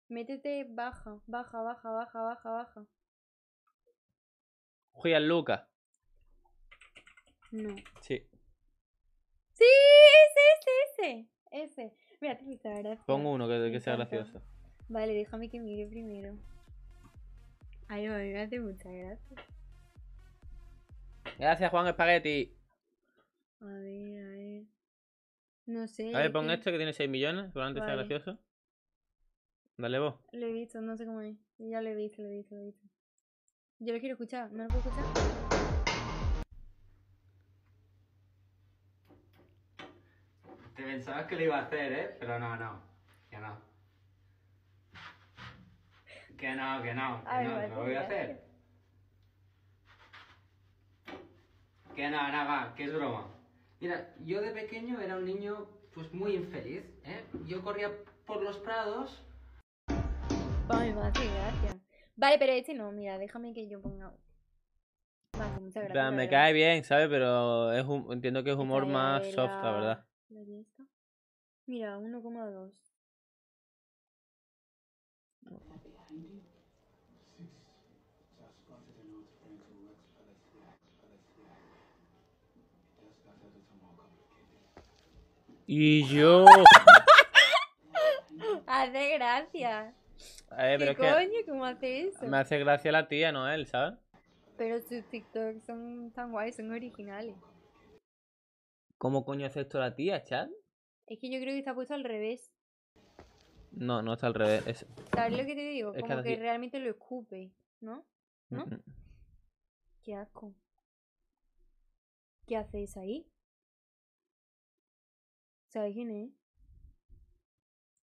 Métete baja, baja, baja, baja, baja, baja. Lucas No. Sí. Sí, ese, ese, ese. Ese. Mira, te Pongo uno que, que sea gracioso. Vale, déjame que mire primero. Ay, no, me hace muchas gracias. Gracias, Juan Espagueti. A ver, a ver. No sé. A ver, pon eh. este que tiene 6 millones, seguramente vale. sea gracioso. Dale vos. Lo he visto, no sé cómo es. Ya lo he visto, lo he visto, lo he visto. Yo lo quiero escuchar, ¿no lo puedo escuchar? Te pensabas que lo iba a hacer, ¿eh? Pero no, no. Que no. Que no, que no. Que Ay, no, lo voy a hacer. Que no, nada, va, que es broma. Mira, yo de pequeño era un niño pues muy infeliz, ¿eh? Yo corría por los prados. Vale, vale, gracias. Vale, pero este no, mira, déjame que yo ponga. Vale, muchas gracias. me cae bien, ¿sabes? Pero es un... entiendo que es humor más soft, la verdad. Mira, 1,2. Y yo. hace ah, gracia. ¿Qué coño? ¿Cómo hace eso? Me hace gracia la tía, no él, ¿sabes? Pero sus TikToks son tan guays, son originales. ¿Cómo coño hace esto la tía, Chad? Es que yo creo que está puesto al revés. No, no está al revés. ¿Sabes lo que te digo? Como que, realmente lo escupe, ¿no? ¿No? Qué asco. ¿Qué haces ahí? ¿Sabe quién es?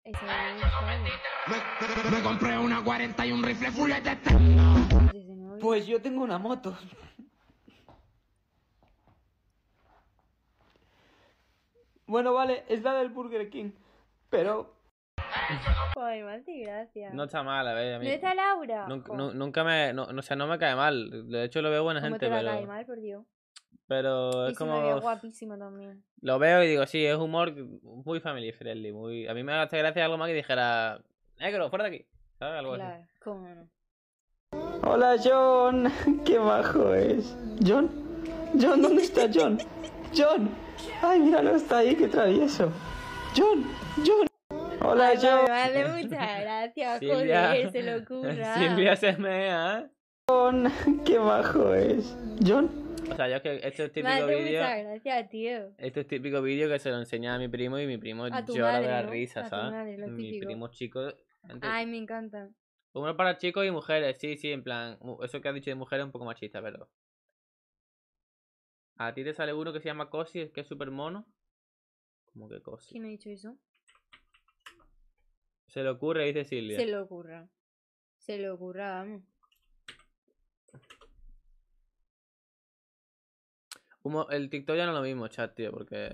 Esa es me, me, compré una 40 y un rifle fulete. Este pues yo tengo una moto. Bueno, vale, es la del Burger King. Pero No está mal, a ver. A mí, ¿No está Laura? Nunca, oh. me. o sea, no me cae mal. De hecho, lo veo buena ¿Cómo gente, te va cae mal, por Dios? Pero es como. guapísimo también. Lo veo y digo, sí, es humor muy family friendly. Muy... A mí me hace gracia algo más que dijera, negro, fuera de aquí. Hola, John. Qué bajo es. ¿John? ¿John? ¿Dónde está John? John. Ay, míralo, está ahí, qué travieso. John, John. Hola, Ay, John. Vale, muchas gracias. se lo ocurra. Silvia se mea. John, qué bajo es. ¿John? O sea, yo es que este es típico vídeo. gracias, Este es típico vídeo que se lo enseñaba a mi primo y mi primo llora de la risa, ¿sabes? Madre, mi primo chico. Ay, me encanta. Uno para chicos y mujeres, sí, sí, en plan. Eso que has dicho de mujeres es un poco machista, pero. A ti te sale uno que se llama Cosi, es que es súper mono. ¿Cómo que Cosi? ¿Quién ha dicho eso? Se le ocurre, dice Silvia. Se le ocurra. Se le ocurra, vamos. el TikTok ya no es lo mismo, chat, tío, porque.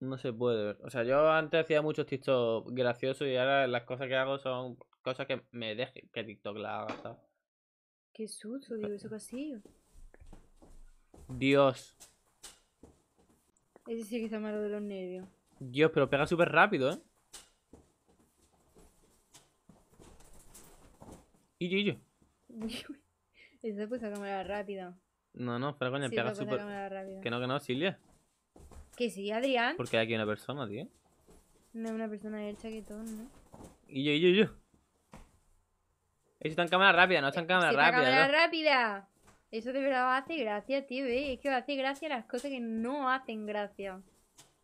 No se puede ver. O sea, yo antes hacía muchos TikToks graciosos y ahora las cosas que hago son cosas que me deje que TikTok la haga, ¿sabes? Qué susto, digo, eso Dios. Ese sí que está malo de los nervios. Dios, pero pega súper rápido, ¿eh? Y y yo. Y se puso a cámara rápida. No, no, fuera coña, sí, pega súper. Que no, que no, Silvia. Que sí, Adrián. Porque hay aquí una persona, tío. No, es una persona del chaquetón, ¿no? Y yo, y yo, y yo. Eso está en cámara rápida, no está en cámara sí, rápida. cámara rápida! Eso de verdad hace gracia, tío, ¿eh? Es que hace gracia las cosas que no hacen gracia.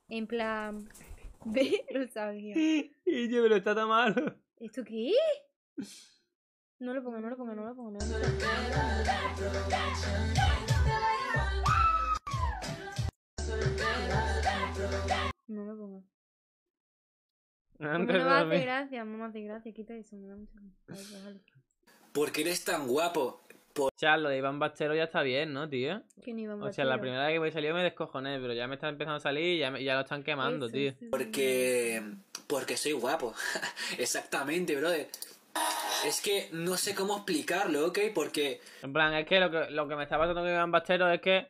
En plan. Ve, lo sabía. y yo, pero está tan malo. ¿Esto qué? No lo pongo, no lo pongo, no lo pongo. no lo ponga. No lo pongo. no me hace gracia, no me hace gracia, quita eso, me da pues, Porque eres tan guapo. O sea, lo de Iván Bastero ya está bien, ¿no, tío? Iván Bastero? O sea, la primera vez que me salió me descojoné, pero ya me está empezando a salir y ya, ya lo están quemando, tío. Porque... Porque soy guapo. Exactamente, brother. Es que no sé cómo explicarlo, ¿ok? Porque... En plan, es que lo que, lo que me está pasando con Iván Bastero es que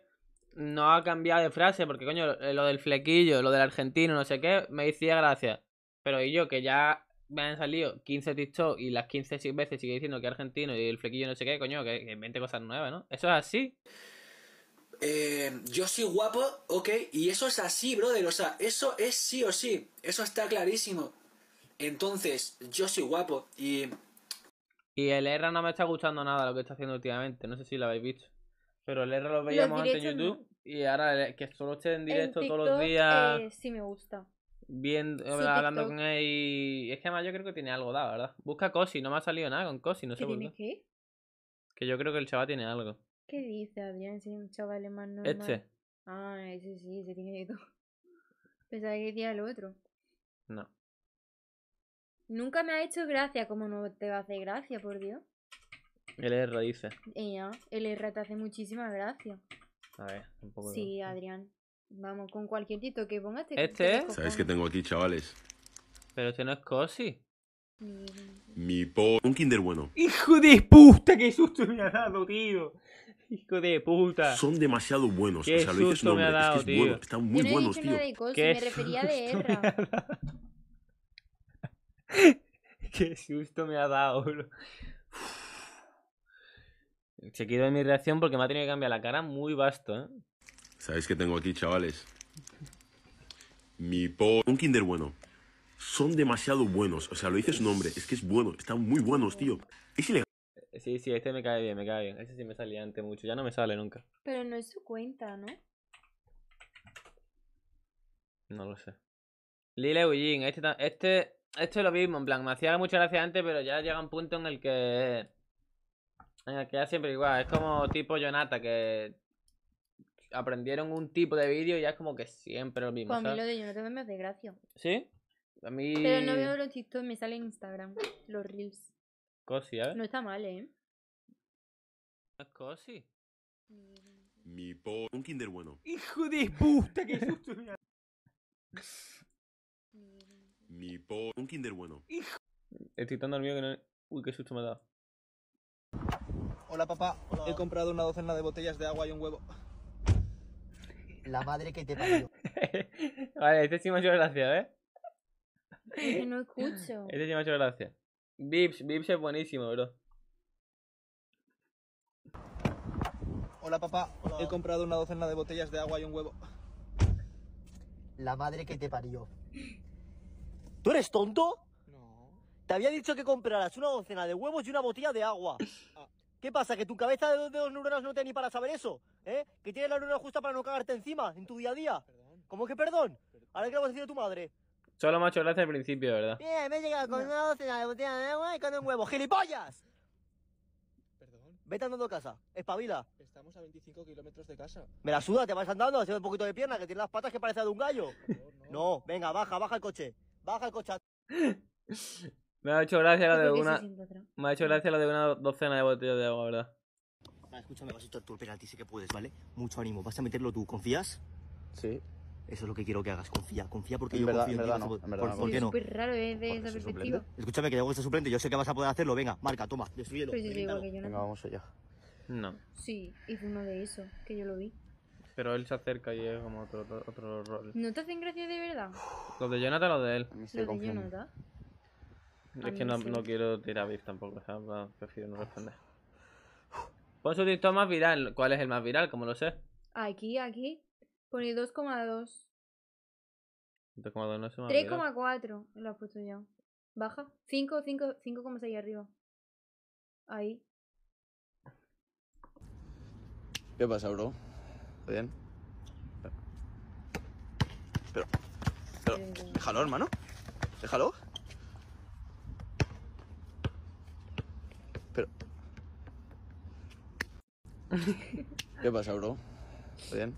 no ha cambiado de frase, porque coño, eh, lo del flequillo, lo del argentino, no sé qué, me decía gracias. Pero y yo, que ya me han salido 15 TikTok y las 15 veces sigue diciendo que es argentino y el flequillo no sé qué, coño, que, invente cosas nuevas, ¿no? Eso es así. Eh, yo soy guapo, ok, y eso es así, brother, o sea, eso es sí o sí, eso está clarísimo. Entonces, yo soy guapo y. Y el R no me está gustando nada lo que está haciendo últimamente. No sé si lo habéis visto. Pero el R lo veíamos antes en YouTube. Y ahora que solo esté en directo todos los días. Eh, sí, me gusta. Viendo, hablando con él. Y... Es que además yo creo que tiene algo da ¿verdad? Busca Cosi, no me ha salido nada con Cosi, no sé por qué. qué. Que yo creo que el chaval tiene algo. ¿Qué dice Adrián? Si es un chaval más normal. Este. Ah, ese sí, ese tiene todo. Pensaba que decía el otro. No. Nunca me ha hecho gracia, como no te va a hacer gracia, por Dios. El R dice. El R te hace muchísima gracia. A ver, un poco. Sí, Adrián. Vamos, con cualquier tito que pongas ¿Este? ¿Sabes que tengo aquí, chavales? Pero este no es Cosi. Mi, po... Un Kinder bueno. ¡Hijo de puta! ¡Qué susto me ha dado, tío! ¡Hijo de puta! Son demasiado buenos. o sea, susto lo dices me ha dado, tío. Están muy no buenos, tío. de Cosi, me refería de Erra. Qué susto me ha dado, bro. Se quedó en mi reacción porque me ha tenido que cambiar la cara muy vasto, ¿eh? ¿Sabéis qué tengo aquí, chavales? Mi po... Un kinder bueno. Son demasiado buenos. O sea, lo dice su nombre. Es que es bueno. Están muy buenos, tío. Es ilegal. Sí, sí, este me cae bien, me cae bien. Este sí me salía antes mucho. Ya no me sale nunca. Pero no es su cuenta, ¿no? No lo sé. Lile Eugene, este, este esto es lo mismo, en plan, me hacía mucha gracia antes, pero ya llega un punto en el que... En el que ya siempre igual, es como tipo Jonata, que aprendieron un tipo de vídeo y ya es como que siempre lo mismo. a mí lo de Jonathan me hace gracia. ¿Sí? A mí... Pero no veo los TikTok, me sale Instagram, los reels. Cosi, ¿eh? No está mal, ¿eh? es cosi? Mi Un kinder bueno. ¡Hijo de puta! ¡Qué susto! Un kinder bueno. Hijo. Estoy tan mío que no... Uy, qué susto me ha dado. Hola, papá. He comprado una docena de botellas de agua y un huevo. La madre que te parió. vale, este sí me ha hecho gracia, ¿eh? Que no escucho. Este sí me ha hecho gracia. Vips, Vips es buenísimo, bro. Hola, papá. He comprado una docena de botellas de agua y un huevo. La madre que te parió. ¿Tú eres tonto? No. Te había dicho que compraras una docena de huevos y una botella de agua. Ah. ¿Qué pasa? ¿Que tu cabeza de dos, neuronas no te ni para saber eso? ¿Eh? ¿Que tienes la neurona justa para no cagarte encima en tu día a día? ¿Cómo que perdón? Ahora que lo vas a decir a tu madre. Solo macho, ha al principio, ¿verdad? Bien, me he con una docena de botella de agua y con un huevo. ¡Gilipollas! Perdón. Vete andando a casa, espabila. Estamos a 25 kilómetros de casa. Me la suda, te vas andando, haciendo un poquito de pierna, que tienes las patas que parecen de un gallo. no, venga, baja, baja el coche. Baja el cochazo. Me ha hecho gracia la de una. Me ha hecho gracia la de una docena de botellas de agua, ¿verdad? Vas ah, escúchame, estar tú el Sé que puedes, ¿vale? Mucho ánimo. Vas a meterlo tú, ¿confías? Sí. Eso es lo que quiero que hagas. Confía, confía porque yo confío en, ti. ¿Por, qué no? Es pues súper raro, ¿eh? De esa perspectiva. Escúchame, que hago este suplente. Yo sé que vas a poder hacerlo. Venga, marca, toma, destruyelo. Pues yo no. Venga, vamos allá. No. Sí, hice uno de eso, que yo lo vi pero él se acerca y es como otro, otro, rol. ¿No te hacen gracia de verdad? Los de Jonathan, los de él. ¿Los de Jonathan? Es que no, no quiero tirar BIF tampoco, sea prefiero no responder. Pon pues su TikTok más viral. ¿Cuál es el más viral? ¿Cómo lo sé? Aquí, aquí. Pone 2,2. 2,2 no 3,4 lo has puesto ya. Baja. 5, 5, 5,6 arriba. Ahí. ¿Qué pasa, bro? ¿Está bien? Pero, pero, déjalo, hermano. Déjalo. Pero... ¿Qué pasa, bro? ¿Está bien?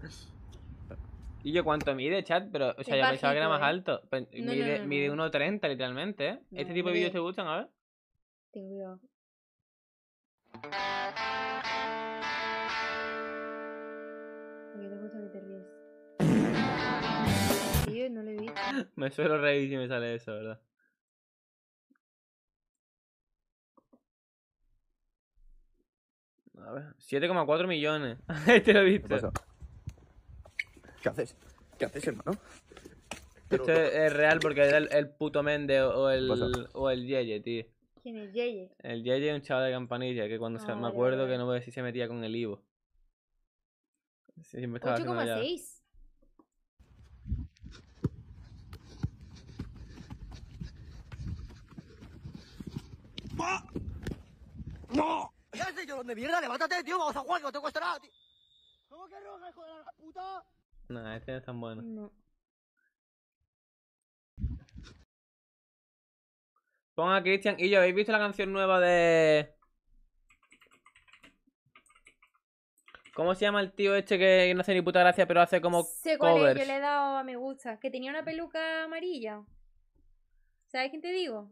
¿Y yo cuánto mide, chat? Pero, o sea, yo pensaba que era más alto. Pues, eh. mide, 1.30, literalmente, ¿eh? ¿Este tipo de vídeos te gustan? A ver. Tengo Me suelo reír si me sale eso, ¿verdad? A ver, 7,4 millones. este lo he ¿Qué, haces? ¿Qué haces, hermano? Esto es, real porque es el, puto Mende o, el, o el Yeye, tío. ¿Quién es Yeye? El Yeye es un chaval de campanilla que cuando se, me ah, acuerdo que no voy a decir se metía con el Ivo. Sí, me estaba 8,6. ¡No! ¿Qué sé yo de mierda? Levántate, tío, vamos a jugar, no te cuesta nada, tío. ¿Cómo que roja, hijo de la puta? Nah, este no es tan bueno. No. Ponga Cristian y yo, ¿habéis visto la canción nueva de. ¿Cómo se llama el tío este que no hace ni puta gracia, pero hace como. Sé cuál covers? es, yo le he dado a me gusta. Que tenía una peluca amarilla. ¿Sabes quién te digo?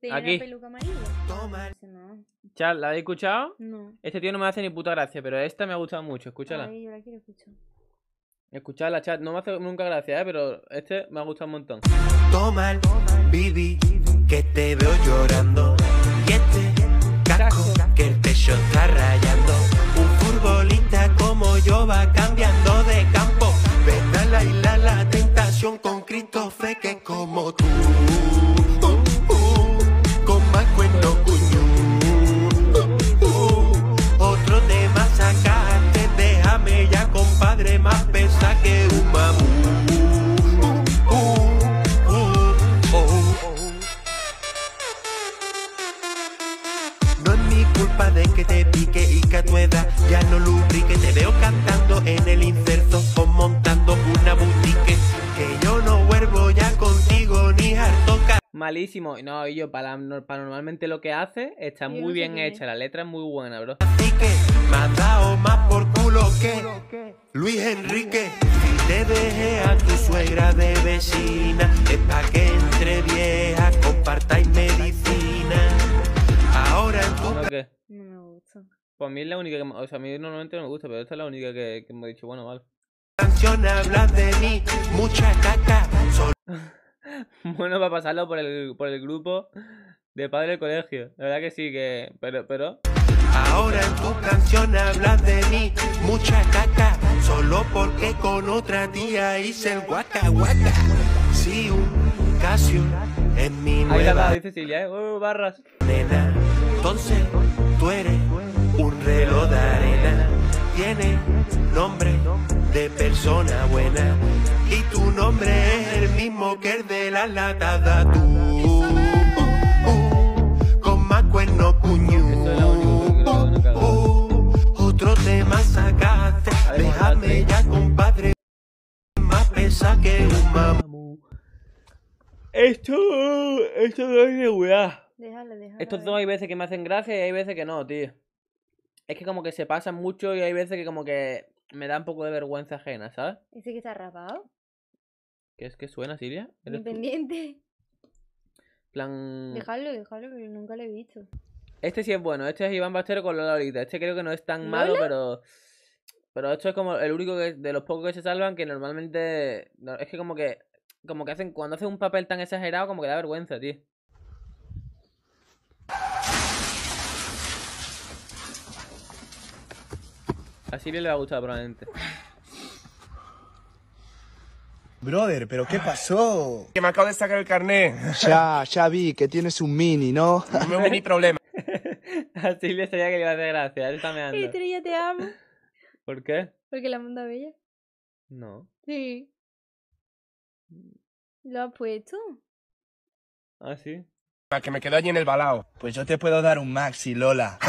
Tenía Aquí. una peluca amarilla. Toma. ¿la habéis escuchado? No. Este tío no me hace ni puta gracia, pero esta me ha gustado mucho. Escúchala. yo la quiero escuchar. chat. No me hace nunca gracia, ¿eh? pero este me ha gustado un montón. Toma, Bibi, que te veo llorando. Y este casco, que el está va cambiando de campo. Ven la isla la tentación con Cristo fe que como tú. ya no lubrique. Te veo cantando en el inserto o montando una boutique. Que yo no vuelvo ya contigo ni harto Malísimo. No, y yo, para, normalmente lo que hace está muy bien hecha. La letra es muy buena, bro. Así que manda más por culo que Luis Enrique. Si te dejé a tu suegra de vecina, es para que entre viejas compartáis medicina. Pues a mí es la única que. O sea, a mí normalmente no me gusta, pero esta es la única que, me he dicho, bueno, vale. Canción habla de mí, mucha caca. bueno, para pasarlo por el, por el grupo de padre del colegio. La verdad que sí, que. Pero, pero. Ahora en tu canción hablas de mí, mucha caca. Solo porque con otra tía hice el guaca guaca. Sí, un casio en mi nueva. Ahí la dice eh, oh, barras. Nena, entonces tú eres un reloj de arena tiene nombre de persona buena y tu nombre es el mismo que el de la latada tú. Uh, uh, con más cuernos uh, otro tema sacaste, déjame ya compadre, más pesa que un mamú. Esto, esto no es de weá Esto Estos hay veces que me hacen gracia y hay veces que no, tío es que como que se pasa mucho y hay veces que como que me da un poco de vergüenza ajena, ¿sabes? ¿Ese que está rapado? ¿Qué es que suena, Siria? Independiente. Plan... Dejadlo, dejadlo, que nunca lo he visto. Este sí es bueno, este es Iván Bastero con Lola Lolita. Este creo que no es tan malo, pero... Pero esto es como el único de los pocos que se salvan que normalmente... Es que como que... Como que hacen... Cuando hacen un papel tan exagerado, como que da vergüenza, tío. A le va a gustar probablemente. Brother, ¿pero qué pasó? Que me acabo de sacar el carnet. Ya, ya vi que tienes un mini, ¿no? No Un mini problema. A Silvia sería que le iba a hacer gracia, él está meando. Pero te amo. ¿Por qué? Porque la manda bella. No. Sí. ¿Lo ha puesto? Ah, sí. Para que me quedo allí en el balao. Pues yo te puedo dar un maxi, Lola.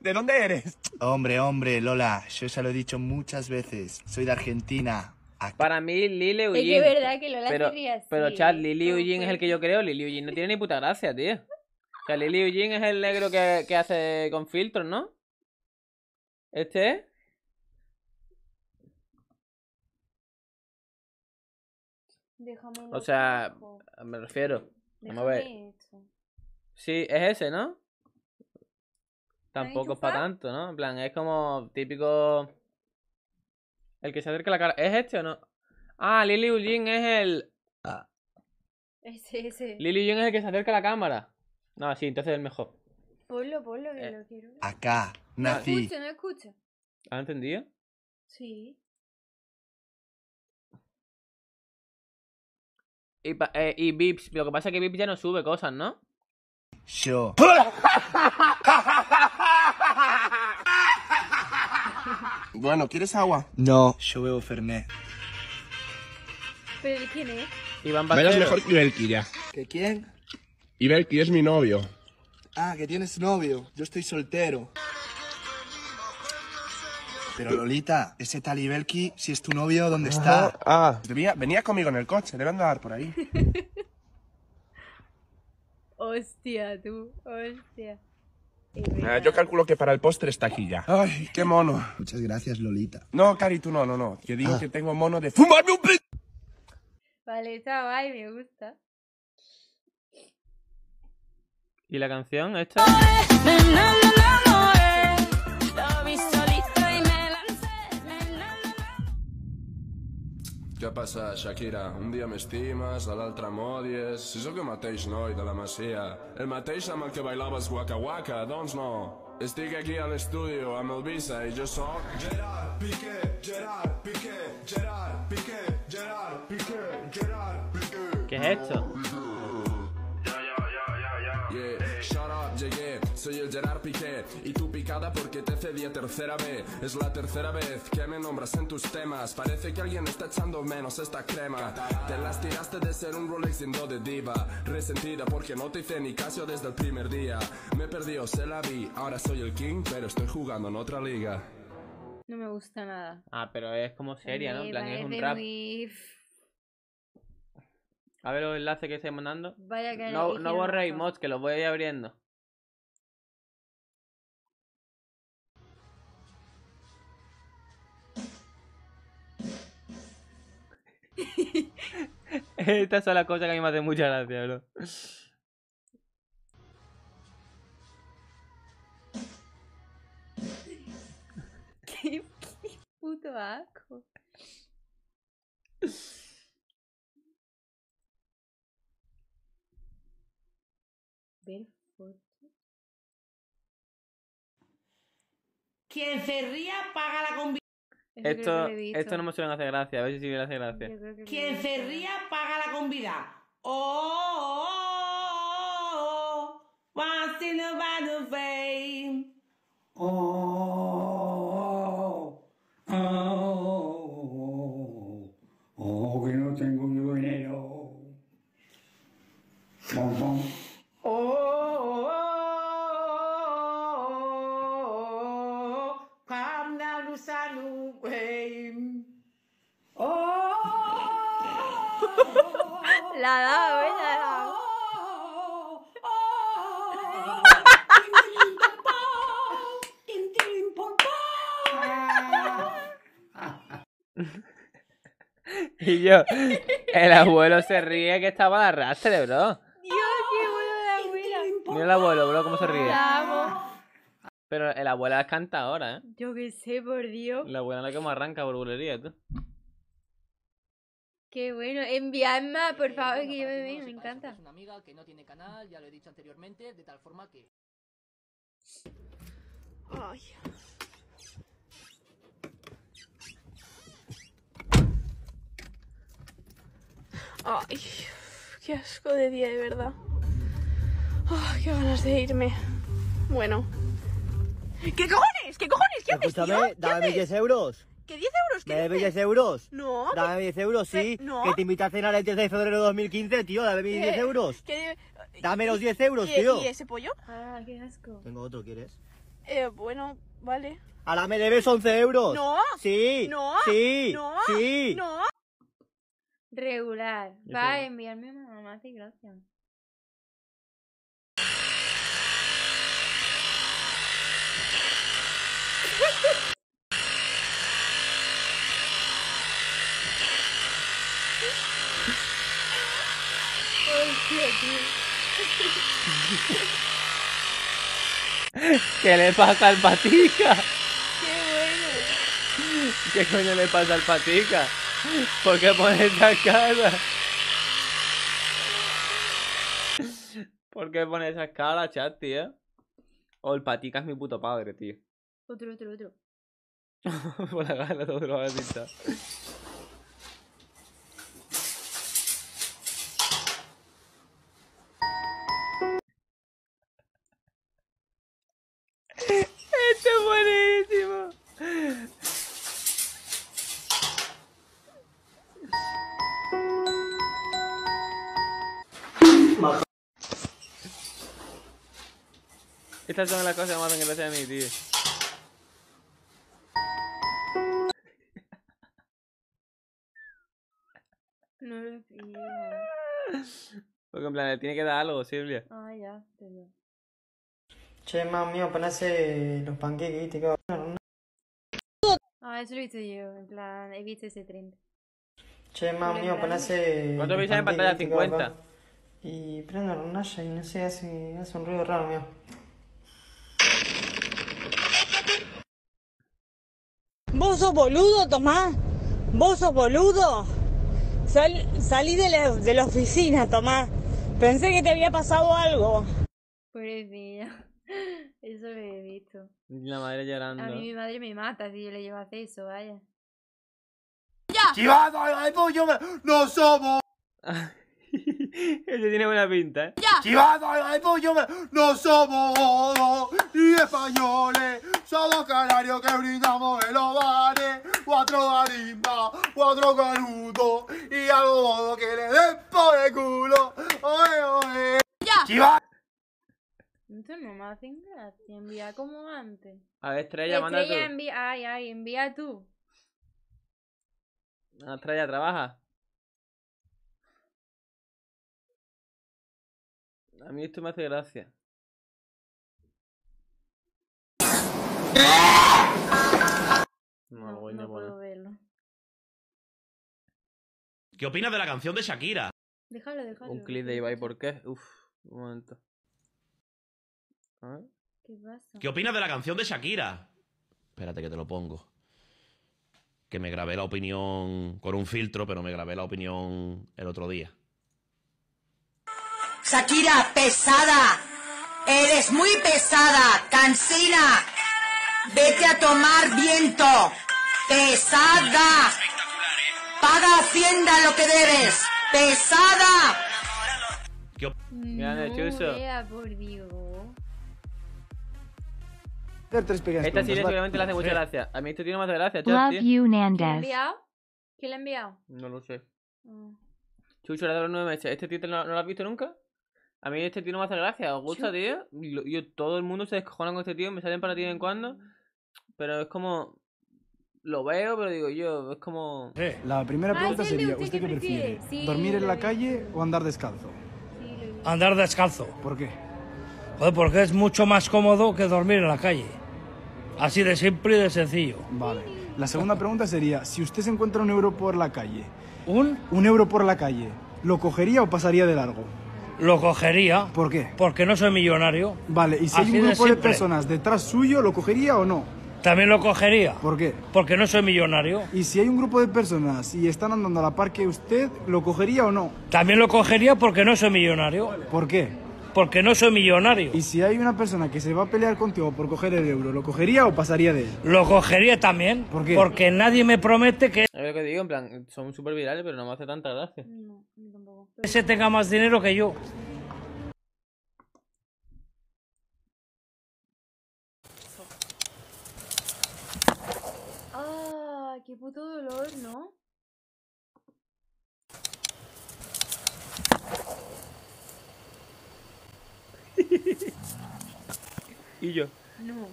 ¿De dónde eres? Hombre, hombre, Lola, yo ya lo he dicho muchas veces. Soy de Argentina. Para mí, Lili Ujin. verdad que pero, Pero, chat, Lili Ujin es el que yo creo. Lili Ujin no tiene ni puta gracia, tío. O sea, Lili Ujin es el negro que, que hace con filtros, ¿no? ¿Este? Déjame o sea, me refiero. Vamos a ver. Sí, es ese, ¿no? Tampoco es para tanto, ¿no? En plan, es como típico. El que se acerca la cara. ¿Es este o no? Ah, Lily Eugene es el. Ah. Ese, ese. Lily Eugene es el que se acerca a la cámara. No, sí, entonces es el mejor. Ponlo, ponlo, que eh. lo quiero. Acá, nací. No escucho, no escucho. ¿Has entendido? Sí. Y, eh, y Vips, lo que pasa es que Vips ya no sube cosas, ¿no? Yo. Bueno, ¿quieres agua? No. Yo bebo Fernet. ¿Pero quién es? Iván Vaquero. Vaya es mejor Ibelki ya. ¿Que quién? Ibelki es mi novio. Ah, que tienes novio. Yo estoy soltero. Pero Lolita, ese tal Ibelki, si es tu novio, ¿dónde está? Ah. Venía, venía conmigo en el coche, debe andar por ahí. hostia, tú, hostia. Ah, yo calculo que para el postre está aquí ya. Ay, qué mono. Muchas gracias, Lolita. No, Cari, tú no, no, no. Yo digo ah. que tengo mono de fumarme un Vale, chao, ay, me gusta. ¿Y la canción esta? Què passa, Shakira? Un dia m'estimes, a l'altre m'odies... Si sóc el mateix noi de la Masia, el mateix amb el que bailaves Waka Waka, doncs no. Estic aquí a l'estudi amb el Visa i jo sóc... Gerard Piqué, Gerard Piqué, Gerard Piqué, Gerard Piqué, Gerard Piqué... ja, ja, ja. Yeah, shut up, JG, soy el Gerard Piqué I tu porque te cedí a tercera vez. Es la tercera vez que me nombras en tus temas. Parece que alguien está echando menos esta crema. Te las tiraste de ser un Rolex siendo de diva. Resentida porque no te hice ni caso desde el primer día. Me perdió, se la vi. Ahora soy el king, pero estoy jugando en otra liga. No me gusta nada. Ah, pero es como seria, ¿no? En plan, es un rap. A ver los enlaces que estoy mandando. Vaya no, no borréis mods, que los voy abriendo. Estas son las cosas que a mí me hacen mucha gracia, bro. ¿Qué, puto asco. ¿Quién Quien se ría paga la convicción esto, no me suelen hacer gracia, a ver si me hace gracia. Quien se ría paga la convida. Oh. Y yo, el abuelo se ríe que estaba al arrastre, bro. Dios, qué bueno de abuela. Mira el abuelo, bro, cómo se ríe. Pero el abuelo es cantadora, ¿eh? Yo qué sé, por Dios. La abuela es la que arranca burbulería, tú. Qué bueno, más, por favor, que yo me me encanta. Es una amiga que no tiene canal, ya lo he dicho anteriormente, de tal forma que... Ay... Ay, qué asco de día, de verdad. Oh, qué ganas de irme. Bueno. ¿Qué cojones? ¿Qué cojones? ¿Qué haces, tío? dame 10 euros. ¿Qué 10 euros? ¿Qué dame 10 euros. No. Dame 10 euros, sí. ¿No? Que te invitas a cenar el 10 de febrero de 2015, tío. Dame 10 euros. ¿Qué? Dame los 10 euros, tío. ¿Y ese pollo? Ah, qué asco. Tengo otro, ¿quieres? Eh, bueno, vale. Ahora me debes 11 euros. No. Sí. No. Sí. No. Sí. No. Regular. Va a enviarme a mamá, sí, gracias. ¿Qué le pasa al patica? Qué bueno. ¿Qué coño le pasa al patica? ¿Por qué pones esa cara? ¿Por qué pones esa cara, chat, tío? O el patica es mi puto padre, tío. Otro, otro, otro. Por la cara, todo lo Estas son las cosas que lo hacen gracia tío. No lo entiendo. Porque en plan, le tiene que dar algo, Silvia. Ah, ya, veo. Che, mamá mío, ponese los panqueques, ¿viste? Que Ah, eso lo he visto yo, en plan, he visto ese trend. Che, mamá mío, ponese... ¿Cuánto veis en pantalla? ¿50? Y prendo el hornalla y no sé, hace, hace un ruido raro, mío. ¿Vos sos boludo, Tomás? ¿Vos sos boludo? salí de la, oficina, Tomás. Pensé que te había pasado algo. niña! Eso lo he visto. La madre llorando. A mí mi madre me mata si yo le llevas eso, vaya. ¡Ya! ¡Chivado! ¡No somos! Ese tiene buena pinta, ¿eh? ¡Ya! ¡No somos ni españoles! Somos canarios que brindamos en los bares Cuatro garimbas, cuatro canutos Y algo que le den por el culo ¡Oe, Oye, oye. ya no me hacen gracia, envía como antes. A ver, Estrella, manda tú. Envía, ay, ay, envía tú. Ah, estrella, trabaja. A mí esto me hace gracia. No, verlo. ¿Qué opinas de la canción de Shakira? Déjalo, déjalo. Un clip de Ibai, ¿por qué? Uf, un momento. ¿Qué pasa? ¿Qué opinas de la canción de Shakira? Espérate que te lo pongo. Que me grabé la opinión con un filtro, pero me grabé la opinión el otro día. Shakira, pesada. Eres muy pesada, cansina. Vete a tomar viento. Pesada. Paga Hacienda lo que debes. Pesada. ¿Me han hecho eso? Esta sí seguramente le hace mucha gracia. A mí esto tiene más gracia, Love you, Nandez. ¿Quién le ha enviado? No lo sé. Mm. Chucho, le de los nueve meses. ¿Este tío no lo has visto nunca? A mí este tío no me hace gracia. ¿Os gusta, tío? Yo, todo el mundo se descojona con este tío. Me salen para ti de en cuando. Mm. Pero es como... Lo veo, pero digo yo, es como... Eh, la primera ah, pregunta sería, ¿usted qué prefiere? ¿Dormir en la calle o andar descalzo? andar descalzo. ¿Por qué? Joder, porque es mucho más cómodo que dormir en la calle. Así de simple y de sencillo. Vale. La segunda pregunta sería, si usted se encuentra un euro por la calle... ¿Un? Un euro por la calle, ¿lo cogería o pasaría de largo? lo cogería. ¿Por qué? Porque no soy millonario. Vale, y si hay un grupo de, personas detrás suyo, ¿lo cogería o no? También lo cogería. ¿Por qué? Porque no soy millonario. Y si hay un grupo de personas y están andando a la par que usted, ¿lo cogería o no? También lo cogería porque no soy millonario. ¿Por qué? porque no soy millonario. Y si hay una persona que se va a pelear contigo por coger el euro, ¿lo cogería o pasaría de él? Lo cogería también. ¿Por qué? Porque nadie me promete que... Es lo que digo, en plan, son súper virales, pero no me hace tanta gracia. tampoco. Ese tenga más dinero que yo. Ah, qué puto dolor, ¿no? y yo. No.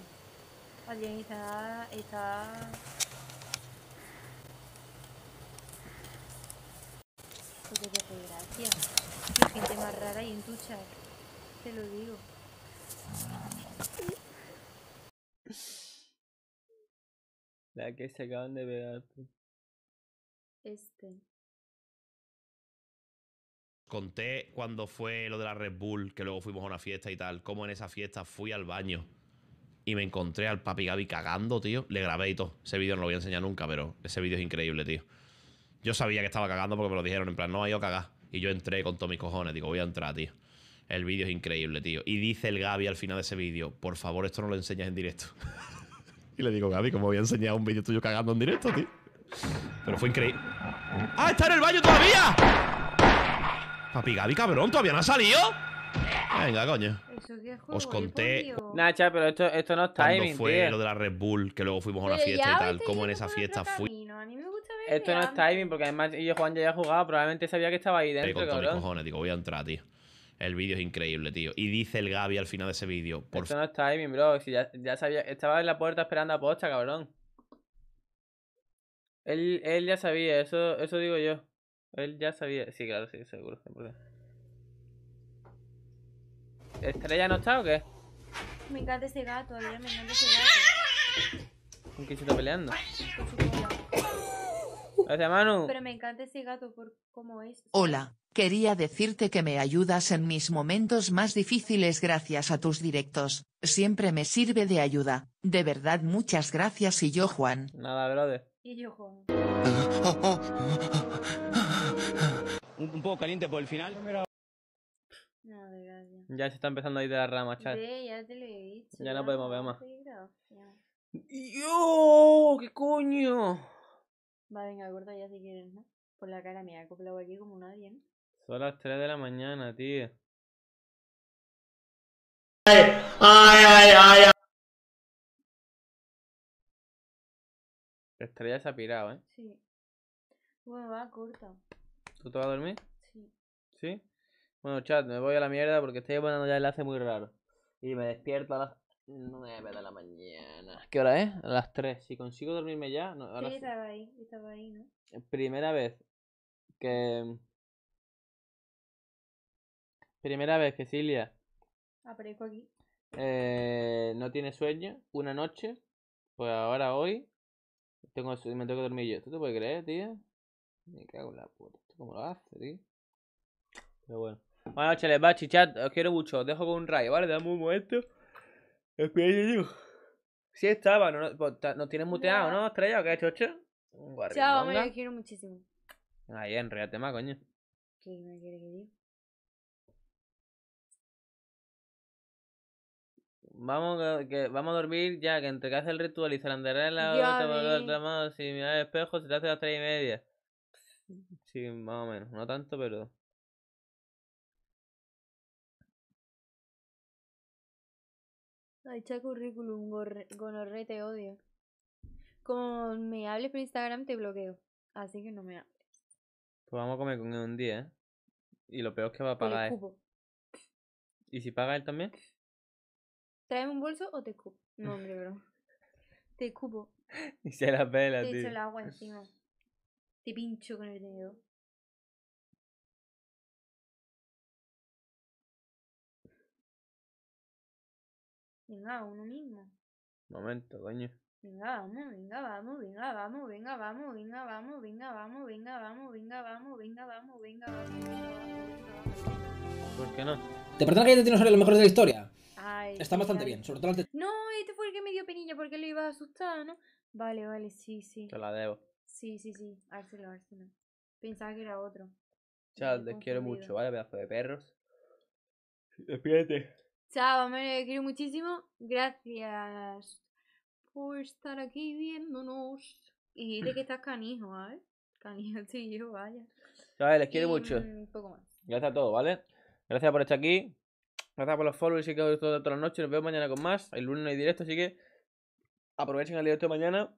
Alguien está. está. Porque te hace gracia. La gente más rara y en tu chat. Te lo digo. La que se acaban de ver? Pues. Este. Conté cuando fue lo de la Red Bull, que luego fuimos a una fiesta y tal, cómo en esa fiesta fui al baño y me encontré al papi Gaby cagando, tío. Le grabé y todo. Ese vídeo no lo voy a enseñar nunca, pero ese vídeo es increíble, tío. Yo sabía que estaba cagando porque me lo dijeron, en plan, no, ha ido a cagar. Y yo entré con todos mis cojones, digo, voy a entrar, tío. El vídeo es increíble, tío. Y dice el Gaby al final de ese vídeo, por favor, esto no lo enseñas en directo. y le digo, Gaby, ¿cómo voy a enseñar un vídeo tuyo cagando en directo, tío? Pero fue increíble. ¡Ah, está en el baño todavía! Papi Gaby, cabrón, ¿todavía no ha salido? Venga, coño. Os conté. Nacha, pero esto, esto no es timing. fue lo de la Red Bull, que luego fuimos a una fiesta y tal. Como en esa fiesta fui. esto no es timing, porque además yo Juan ya había jugado. Probablemente sabía que estaba ahí dentro. cojones, digo, voy a entrar, tío. El vídeo es increíble, tío. Y dice el Gaby al final de ese vídeo. Por... Esto no es timing, bro. Si ya, sabía. Estaba en la puerta esperando a posta, cabrón. Él, él ya sabía, eso, eso digo yo. Él ya sabía. Sí, claro, sí, seguro. ¿Estrella no está o qué? Me encanta ese gato, ver, me encanta ese gato. ¿Con quién se está peleando? Gracias, Manu. Pero me encanta ese gato por cómo es. Hola. Quería decirte que me ayudas en mis momentos más difíciles gracias a tus directos. Siempre me sirve de ayuda. De verdad, muchas gracias y yo, Juan. Nada, brother. Y yo, Juan. un, poco caliente por el final. No, Ya se está empezando a ir de la rama, chat. ya te lo no podemos ver más. ¡Yo! ¡Qué coño! Va, venga, corta ya si quieres, ¿no? Por la cara me ha acoplado aquí como nadie, ¿no? Son las 3 de la mañana, tío. ¡Ay, ay, ay, ay! La estrella se ha pirado, ¿eh? Sí. Bueno, va corta. ¿Tú te vas a dormir? Sí. ¿Sí? Bueno, chat, me voy a la mierda porque estoy poniendo ya enlace muy raro. Y me despierto a las 9 de la mañana. ¿Qué hora es? A las 3. Si consigo dormirme ya. No, sí, estaba ahí, estaba ahí, ¿no? Primera vez que. Primera vez que Silvia. Aparezco aquí. Eh, no tiene sueño. Una noche. Pues ahora hoy. Tengo, me tengo que dormir yo. ¿Tú te puedes creer, tío? Me cago en la puta. ¿Cómo lo hace, tío? Pero bueno. Buenas noches, les va, chichat. Os quiero mucho. Os dejo con un rayo, ¿vale? Dame un momento. Espera, Sí estaba. Pues, ¿Nos no, tienes muteado, no, estrella? ¿O qué ha hecho, Chao, me lo quiero muchísimo. Ahí, enréate más, coño. ¿Qué me quiere que diga? Vamos, que, vamos a dormir ya, que entre que hace el ritual y se la hora, te si miras el espejo, se te hace las tres y media. Sí, más o menos. No tanto, pero. Ay, echa currículum, gonorre te odio. Como me hables por Instagram, te bloqueo. Así que no me hables. Pues vamos a comer con él un día, ¿eh? Y lo peor es que va a pagar él. ¿Y si paga él también? Traeme un bolso o te escupo. No, hombre, bro. te escupo. Y se la pela, tío. Te echo el agua encima. Te pincho con el dedo. Venga, uno mismo. Momento, coño. Venga, vamos, venga, vamos, venga, vamos, venga, vamos, venga, vamos, venga, vamos, venga, vamos, venga, vamos, venga, vamos, venga, vamos. ¿Por qué no? Te perdonas que ya te los mejores de la historia. Ay, Está bastante bien, sobre todo de... No, este fue el que me dio penilla porque lo iba a asustar, ¿no? Vale, vale, sí, sí. Te la debo. Sí, sí, sí, Árcelo, Árcelo, Pensaba que era otro. Chao, les quiero mucho, ¿vale? Pedazo de perros. Despídete. Chao, me quiero muchísimo. Gracias por estar aquí viéndonos. Y dile que estás canijo, ¿vale? Canijo sí yo, vaya. Chao, les quiero mucho. Un poco más. Gracias a todos, ¿vale? Gracias por estar aquí. Gracias por los followers y que todas las noches. Nos vemos mañana con más. El lunes no hay directo, así que aprovechen el directo de mañana.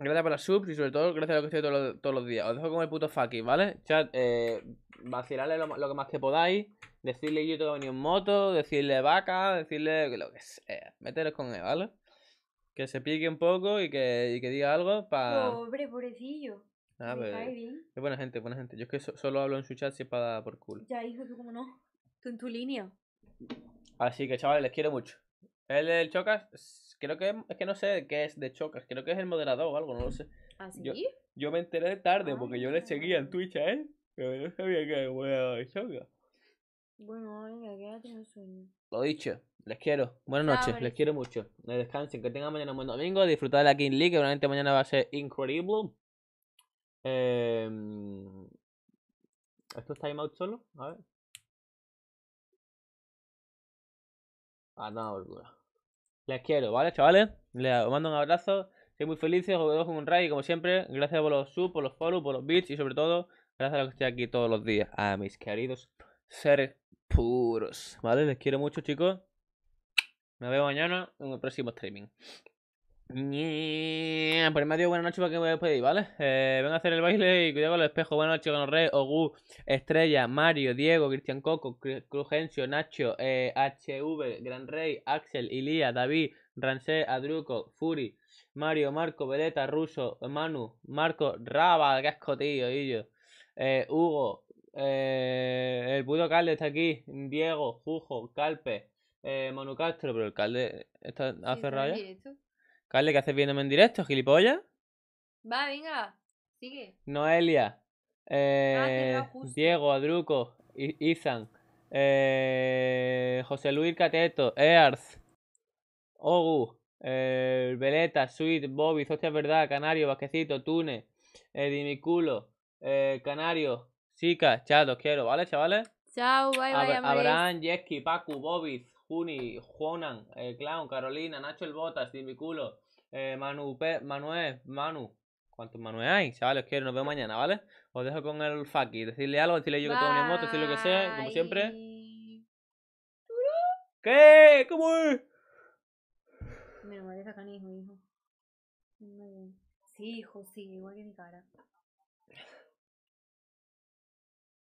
Gracias por las subs y sobre todo gracias a lo que estoy todos los días. Os dejo con el puto fucking, ¿vale? Chat, eh, vacilarle lo, que más que podáis. Decirle yo tengo ni un en moto, decirle vaca, decirle lo que sea. Meteros con él, ¿vale? Que se pique un poco y que, y que diga algo para... Pobre, pobrecillo. A ah, ver. Pues, es buena gente, buena gente. Yo es que solo hablo en su chat si es para por culo. Ya, hijo, tú como no. Tú en tu línea. Así que, chavales, les quiero mucho. ¿El Chocas? creo que es que no sé qué es de Chocas, creo que es el moderador o algo, no lo sé. ¿Así? ¿Ah, yo, yo me enteré tarde porque yo le seguía en ah. Twitch a él, pero no sabía que era de Chocas. Bueno, venga, quédate sueño. Lo dicho, les quiero. Buenas noches, les quiero mucho. Me descansen, que tengan mañana un buen domingo, disfrutar de la King League, que obviamente mañana va a ser increíble. Eh, ¿Esto es timeout solo? A ver. Ah, no, verdura. Les quiero, ¿vale, chavales? Les mando un abrazo. Estoy muy feliz os veo con un ray como siempre, gracias por los subs, por los follows, por los bits y sobre todo, gracias a los que estoy aquí todos los días, a mis queridos seres puros, ¿vale? Les quiero mucho, chicos. Me veo mañana en el próximo streaming ni Pues me ha dicho buenas noches para que me voy ¿vale? Eh, a hacer el baile y cuidado con los espejos. Buenas noches, Rey, Ogu, Estrella, Mario, Diego, Cristian Coco, Crujencio, Nacho, eh, HV, Gran Rey, Axel, Ilía, David, Rancé, Adruco, Furi, Mario, Marco, Veleta, Ruso, Manu, Marco, Raba, que tío, y yo. Eh, Hugo, eh, el puto Calde está aquí, Diego, Jujo, Calpe, eh, Manu Castro, pero el Calde está, hace sí, Carle, ¿qué haces viéndome en directo, gilipollas? Va, venga, sigue. Noelia, ah, eh, Diego, Adruco, Izan, eh, José Luis Cateto, Earth, Ogu, Beleta, eh, Veleta, Sweet, Bobby, Hostia Verdad, Canario, Vasquecito, Tune, eh, Dimiculo, Canario, Sica, chao, quiero, ¿vale, chavales? Chao, bye, Ab bye, Abraham, Jesky, Paco, Bobby, Juni, Juanan, eh, Clown, Carolina, Nacho el Botas, culo, eh, Manu, Manuel, Manu. ¿Cuántos Manuel hay? Chavales, quiero, nos vemos mañana, ¿vale? Os dejo con el Faki. Decirle algo, decirle yo que tengo mi moto, decirle lo que sea, como siempre. ¿Qué? ¿Cómo es? Me a a canijo, hijo. Sí, hijo, sí, igual que mi cara.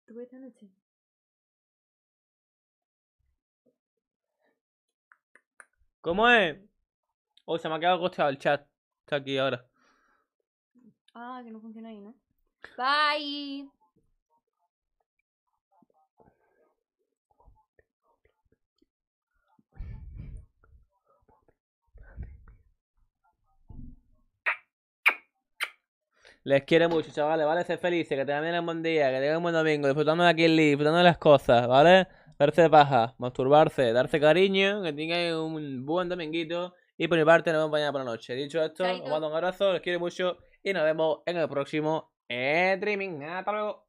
¿Tuve esta noche? ¿Cómo es? oh, se me ha quedado costeado el chat. Está aquí ahora. Ah, que no funciona ahí, ¿no? Bye. Les quiero mucho, chavales, ¿vale? Ser felices, que te tengan un buen día, que tengan un buen domingo, disfrutando de aquí el disfrutando de las cosas, ¿vale? darse paja, masturbarse, darse cariño, que tengáis un buen dominguito. Y por mi parte, nos vemos mañana por la noche. Dicho esto, os mando un abrazo, les quiero mucho y nos vemos en el próximo eh, streaming. Hasta luego.